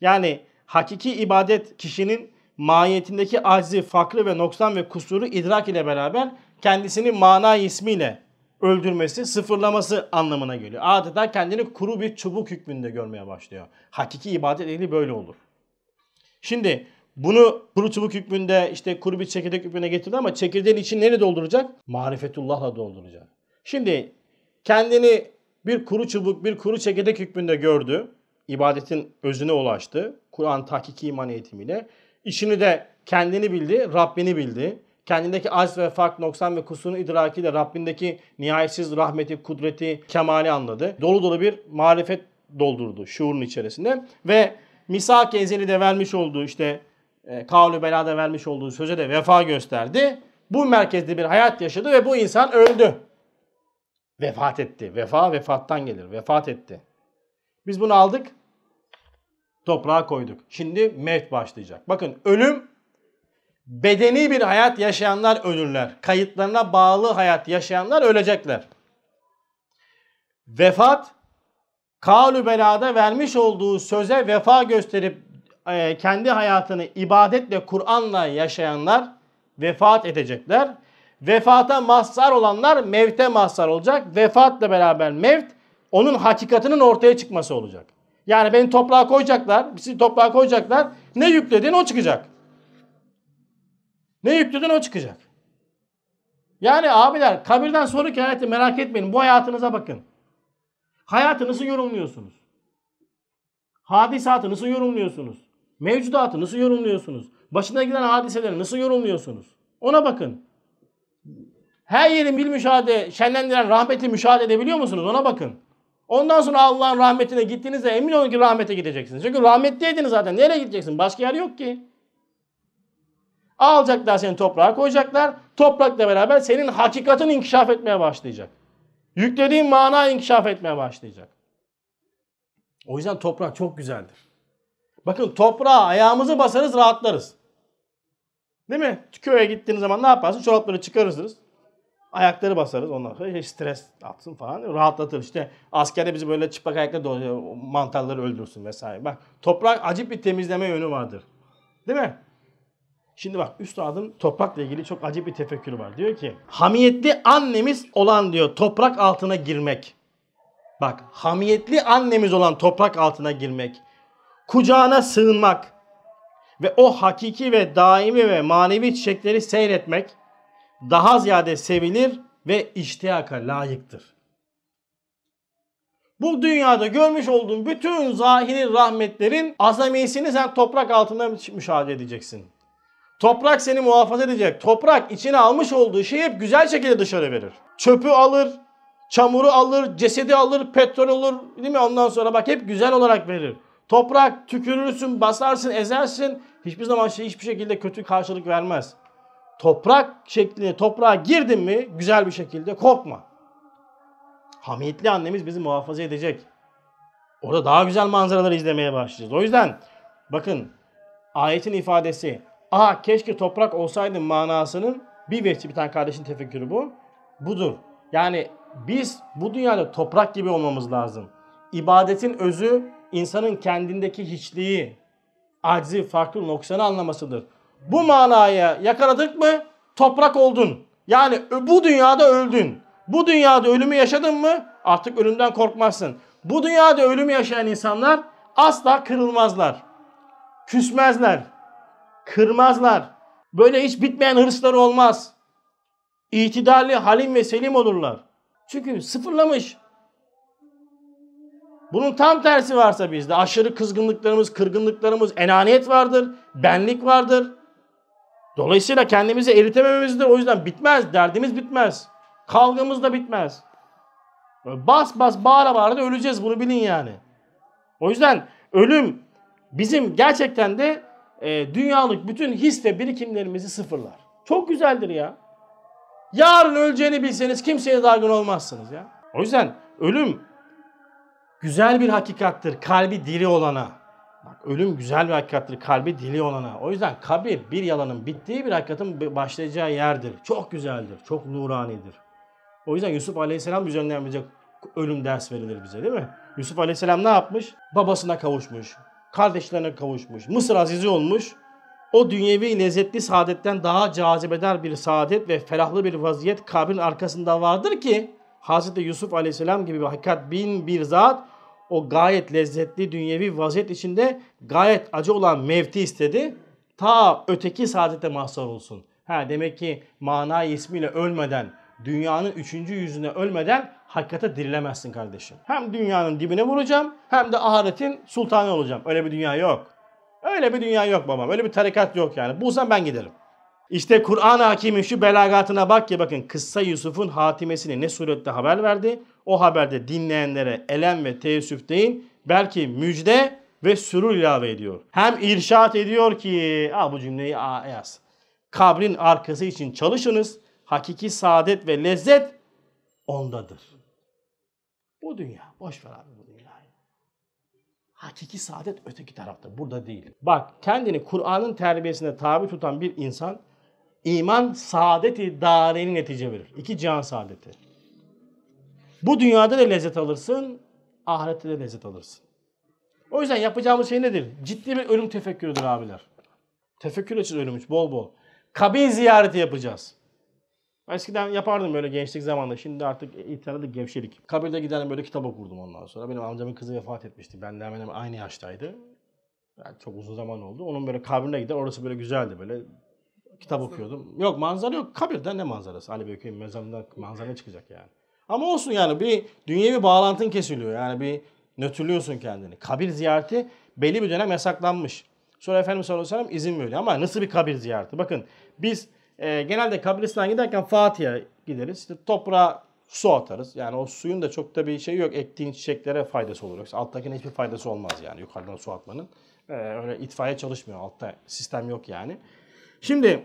Yani hakiki ibadet kişinin mahiyetindeki aczi, fakrı ve noksan ve kusuru idrak ile beraber kendisini mana ismiyle öldürmesi, sıfırlaması anlamına geliyor. Adeta kendini kuru bir çubuk hükmünde görmeye başlıyor. Hakiki ibadet ehli böyle olur. Şimdi bunu kuru çubuk hükmünde işte kuru bir çekirdek hükmüne getirdi ama çekirdeğin için nereye dolduracak? Marifetullah'la dolduracak. Şimdi kendini bir kuru çubuk, bir kuru çekirdek hükmünde gördü. İbadetin özüne ulaştı. Kur'an tahkiki iman eğitimiyle. İşini de kendini bildi, Rabbini bildi kendindeki az ve fark, noksan ve kusurun idrakiyle Rabbindeki nihayetsiz rahmeti, kudreti, kemali anladı. Dolu dolu bir marifet doldurdu şuurun içerisinde ve misak ezeli de vermiş olduğu işte e, kavlu belada vermiş olduğu söze de vefa gösterdi. Bu merkezde bir hayat yaşadı ve bu insan öldü. Vefat etti. Vefa vefattan gelir. Vefat etti. Biz bunu aldık. Toprağa koyduk. Şimdi mevt başlayacak. Bakın ölüm bedeni bir hayat yaşayanlar ölürler. Kayıtlarına bağlı hayat yaşayanlar ölecekler. Vefat Kalü belada vermiş olduğu söze vefa gösterip e, kendi hayatını ibadetle, Kur'an'la yaşayanlar vefat edecekler. Vefata mazhar olanlar mevte mazhar olacak. Vefatla beraber mevt onun hakikatinin ortaya çıkması olacak. Yani beni toprağa koyacaklar, bizi toprağa koyacaklar. Ne yükledin o çıkacak. Ne yükledin o çıkacak. Yani abiler kabirden sonraki hayatı merak etmeyin. Bu hayatınıza bakın. Hayatı nasıl yorumluyorsunuz. Hadisatı nasıl yorumluyorsunuz? Mevcudatı nasıl yorumluyorsunuz? Başına giden hadiseleri nasıl yorumluyorsunuz? Ona bakın. Her yerin bir müşahede şenlendiren rahmeti müşahede edebiliyor musunuz? Ona bakın. Ondan sonra Allah'ın rahmetine gittiğinizde emin olun ki rahmete gideceksiniz. Çünkü rahmetliydiniz zaten. Nereye gideceksin? Başka yer yok ki. Alacaklar seni toprağa koyacaklar. Toprakla beraber senin hakikatin inkişaf etmeye başlayacak. Yüklediğin mana inkişaf etmeye başlayacak. O yüzden toprak çok güzeldir. Bakın toprağa ayağımızı basarız rahatlarız. Değil mi? Köye gittiğiniz zaman ne yaparsın? Çorapları çıkarırsınız. Ayakları basarız ondan sonra stres atsın falan rahatlatır. İşte askerde bizi böyle çıplak ayakla mantarları öldürsün vesaire. Bak toprak acip bir temizleme yönü vardır. Değil mi? Şimdi bak üstadın toprakla ilgili çok acı bir tefekkürü var. Diyor ki hamiyetli annemiz olan diyor toprak altına girmek. Bak hamiyetli annemiz olan toprak altına girmek. Kucağına sığınmak. Ve o hakiki ve daimi ve manevi çiçekleri seyretmek daha ziyade sevilir ve iştiyaka layıktır. Bu dünyada görmüş olduğun bütün zahiri rahmetlerin azamiyesini sen toprak altında müşahede edeceksin. Toprak seni muhafaza edecek. Toprak içine almış olduğu şeyi hep güzel şekilde dışarı verir. Çöpü alır, çamuru alır, cesedi alır, petrol olur değil mi? Ondan sonra bak hep güzel olarak verir. Toprak tükürürsün, basarsın, ezersin. Hiçbir zaman şey hiçbir şekilde kötü karşılık vermez. Toprak şeklinde toprağa girdin mi güzel bir şekilde korkma. Hamiyetli annemiz bizi muhafaza edecek. Orada daha güzel manzaraları izlemeye başlayacağız. O yüzden bakın ayetin ifadesi aha keşke toprak olsaydım manasının bir vehçi bir tane kardeşin tefekkürü bu. Budur. Yani biz bu dünyada toprak gibi olmamız lazım. İbadetin özü insanın kendindeki hiçliği, aczi, farklı, noksanı anlamasıdır. Bu manaya yakaladık mı toprak oldun. Yani bu dünyada öldün. Bu dünyada ölümü yaşadın mı artık ölümden korkmazsın. Bu dünyada ölümü yaşayan insanlar asla kırılmazlar. Küsmezler kırmazlar. Böyle hiç bitmeyen hırsları olmaz. İtidalli, halim ve selim olurlar. Çünkü sıfırlamış. Bunun tam tersi varsa bizde aşırı kızgınlıklarımız, kırgınlıklarımız, enaniyet vardır, benlik vardır. Dolayısıyla kendimizi eritemememizdir. O yüzden bitmez, derdimiz bitmez. Kavgamız da bitmez. Böyle bas bas bağıra bağıra da öleceğiz bunu bilin yani. O yüzden ölüm bizim gerçekten de e, dünyalık bütün his ve birikimlerimizi sıfırlar. Çok güzeldir ya. Yarın öleceğini bilseniz kimseye dargın olmazsınız ya. O yüzden ölüm güzel bir hakikattir kalbi diri olana. Bak ölüm güzel bir hakikattir kalbi dili olana. O yüzden kabir bir yalanın bittiği bir hakikatin başlayacağı yerdir. Çok güzeldir, çok nuranidir. O yüzden Yusuf Aleyhisselam üzerinden bize ölüm ders verilir bize değil mi? Yusuf Aleyhisselam ne yapmış? Babasına kavuşmuş kardeşlerine kavuşmuş. Mısır azizi olmuş. O dünyevi lezzetli saadetten daha cazibedar bir saadet ve ferahlı bir vaziyet kabrin arkasında vardır ki Hz. Yusuf aleyhisselam gibi hakikat bin bir zat o gayet lezzetli dünyevi vaziyet içinde gayet acı olan mevti istedi. Ta öteki saadete mahzar olsun. Ha, demek ki mana ismiyle ölmeden, dünyanın üçüncü yüzüne ölmeden hakikate dirilemezsin kardeşim. Hem dünyanın dibine vuracağım hem de ahiretin sultanı olacağım. Öyle bir dünya yok. Öyle bir dünya yok babam. Öyle bir tarikat yok yani. Bulsam ben giderim. İşte Kur'an hakimin şu belagatına bak ya, bakın kıssa Yusuf'un hatimesini ne surette haber verdi. O haberde dinleyenlere elem ve teessüf deyin, belki müjde ve sürur ilave ediyor. Hem irşat ediyor ki al bu cümleyi yaz. Kabrin arkası için çalışınız. Hakiki saadet ve lezzet ondadır. Bu dünya. Boş ver abi bu dünyayı. Hakiki saadet öteki tarafta. Burada değil. Bak kendini Kur'an'ın terbiyesine tabi tutan bir insan iman saadeti dareyi netice verir. İki can saadeti. Bu dünyada da lezzet alırsın. Ahirette de lezzet alırsın. O yüzden yapacağımız şey nedir? Ciddi bir ölüm tefekkürüdür abiler. Tefekkür için ölümüş bol bol. Kabir ziyareti yapacağız eskiden yapardım böyle gençlik zamanında. Şimdi artık internette gevşelik. Kabirde giderdim böyle kitap okurdum ondan sonra. Benim amcamın kızı vefat etmişti. Ben de hemen hemen aynı yaştaydı. Yani çok uzun zaman oldu. Onun böyle kabrine gider. Orası böyle güzeldi böyle. Kitap manzara. okuyordum. Yok manzara yok. Kabirde ne manzarası? Ali Beyköy'ün mezarında manzara çıkacak yani. Ama olsun yani bir dünyevi bağlantın kesiliyor. Yani bir nötrlüyorsun kendini. Kabir ziyareti belli bir dönem yasaklanmış. Sonra Efendimiz sallallahu aleyhi ve sellem izin veriyor. Ama nasıl bir kabir ziyareti? Bakın biz e, genelde kabristana giderken Fatiha gideriz. İşte toprağa su atarız. Yani o suyun da çok da bir şey yok. Ektiğin çiçeklere faydası olur. Yoksa alttakine hiçbir faydası olmaz yani yukarıdan su atmanın. E, öyle itfaiye çalışmıyor altta. Sistem yok yani. Şimdi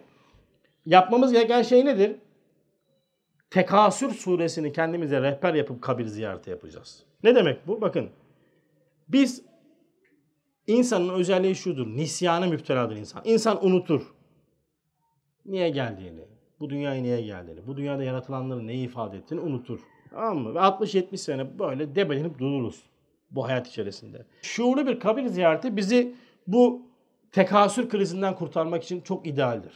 yapmamız gereken şey nedir? Tekasür suresini kendimize rehber yapıp kabir ziyareti yapacağız. Ne demek bu? Bakın biz insanın özelliği şudur. Nisyana müpteladır insan. İnsan unutur niye geldiğini, bu dünyaya niye geldiğini, bu dünyada yaratılanların neyi ifade ettiğini unutur. Tamam mı? Ve 60-70 sene böyle debelenip dururuz bu hayat içerisinde. Şuurlu bir kabir ziyareti bizi bu tekasür krizinden kurtarmak için çok idealdir.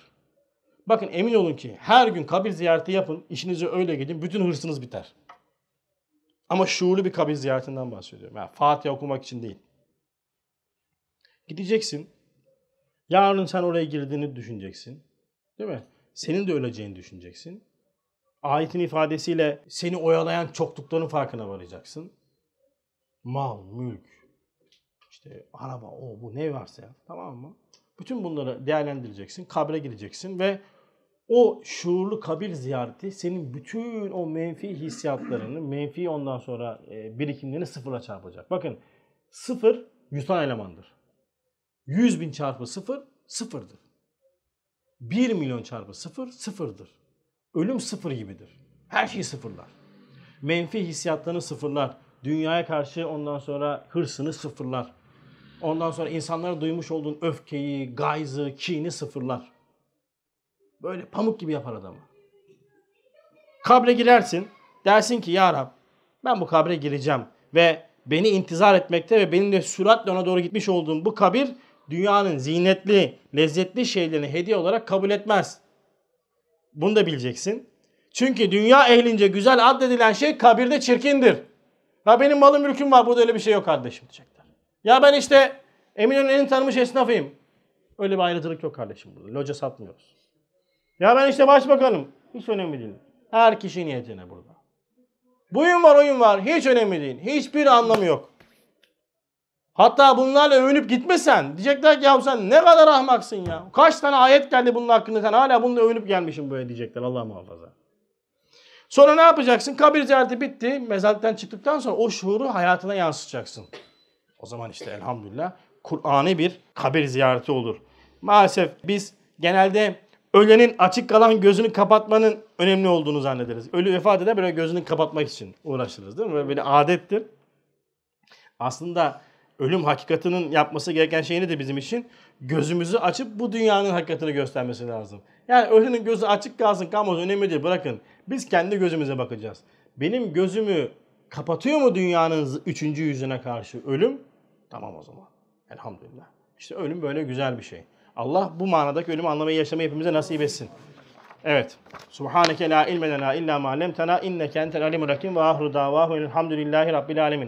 Bakın emin olun ki her gün kabir ziyareti yapın, işinize öyle gidin, bütün hırsınız biter. Ama şuurlu bir kabir ziyaretinden bahsediyorum. Yani Fatiha okumak için değil. Gideceksin. Yarın sen oraya girdiğini düşüneceksin. Değil mi? Senin de öleceğini düşüneceksin. Ayetin ifadesiyle seni oyalayan çoklukların farkına varacaksın. Mal, mülk, işte araba, o bu ne varsa tamam mı? Bütün bunları değerlendireceksin, kabre gireceksin ve o şuurlu kabir ziyareti senin bütün o menfi hissiyatlarını, menfi ondan sonra e, birikimlerini sıfıra çarpacak. Bakın sıfır yutan elemandır. Yüz bin çarpı sıfır sıfırdır. 1 milyon çarpı 0 sıfırdır. Ölüm sıfır gibidir. Her şey sıfırlar. Menfi hissiyatlarını sıfırlar. Dünyaya karşı ondan sonra hırsını sıfırlar. Ondan sonra insanlara duymuş olduğun öfkeyi, gayzı, kini sıfırlar. Böyle pamuk gibi yapar adamı. Kabre girersin. Dersin ki ya Rab ben bu kabre gireceğim ve beni intizar etmekte ve benim de süratle ona doğru gitmiş olduğum bu kabir dünyanın zinetli, lezzetli şeylerini hediye olarak kabul etmez. Bunu da bileceksin. Çünkü dünya ehlince güzel addedilen şey kabirde çirkindir. Ya benim malım mülküm var burada öyle bir şey yok kardeşim diyecekler. Ya ben işte Eminönü'nün tanımış esnafıyım. Öyle bir ayrıcılık yok kardeşim burada. Loca satmıyoruz. Ya ben işte başbakanım. Hiç önemli değil. Her kişi niyetine burada. Buyun var oyun var. Hiç önemli değil. Hiçbir anlamı yok. Hatta bunlarla övünüp gitmesen diyecekler ki ya sen ne kadar ahmaksın ya. Kaç tane ayet geldi bunun hakkında sen hala bununla övünüp gelmişsin böyle diyecekler Allah muhafaza. Sonra ne yapacaksın? Kabir ziyareti bitti. Mezarlıktan çıktıktan sonra o şuuru hayatına yansıtacaksın. O zaman işte elhamdülillah Kur'an'ı bir kabir ziyareti olur. Maalesef biz genelde ölenin açık kalan gözünü kapatmanın önemli olduğunu zannederiz. Ölü vefat eder böyle gözünü kapatmak için uğraşırız değil mi? Böyle adettir. Aslında ölüm hakikatinin yapması gereken şey nedir bizim için? Gözümüzü açıp bu dünyanın hakikatini göstermesi lazım. Yani ölünün gözü açık kalsın kalmaz önemli değil bırakın. Biz kendi gözümüze bakacağız. Benim gözümü kapatıyor mu dünyanın üçüncü yüzüne karşı ölüm? Tamam o zaman. Elhamdülillah. İşte ölüm böyle güzel bir şey. Allah bu manadaki ölümü anlamayı yaşamayı hepimize nasip etsin. Evet. Subhaneke la ilme lena illa ma lemtena inneke entel alimul hakim ve ahru davahu elhamdülillahi rabbil alemin.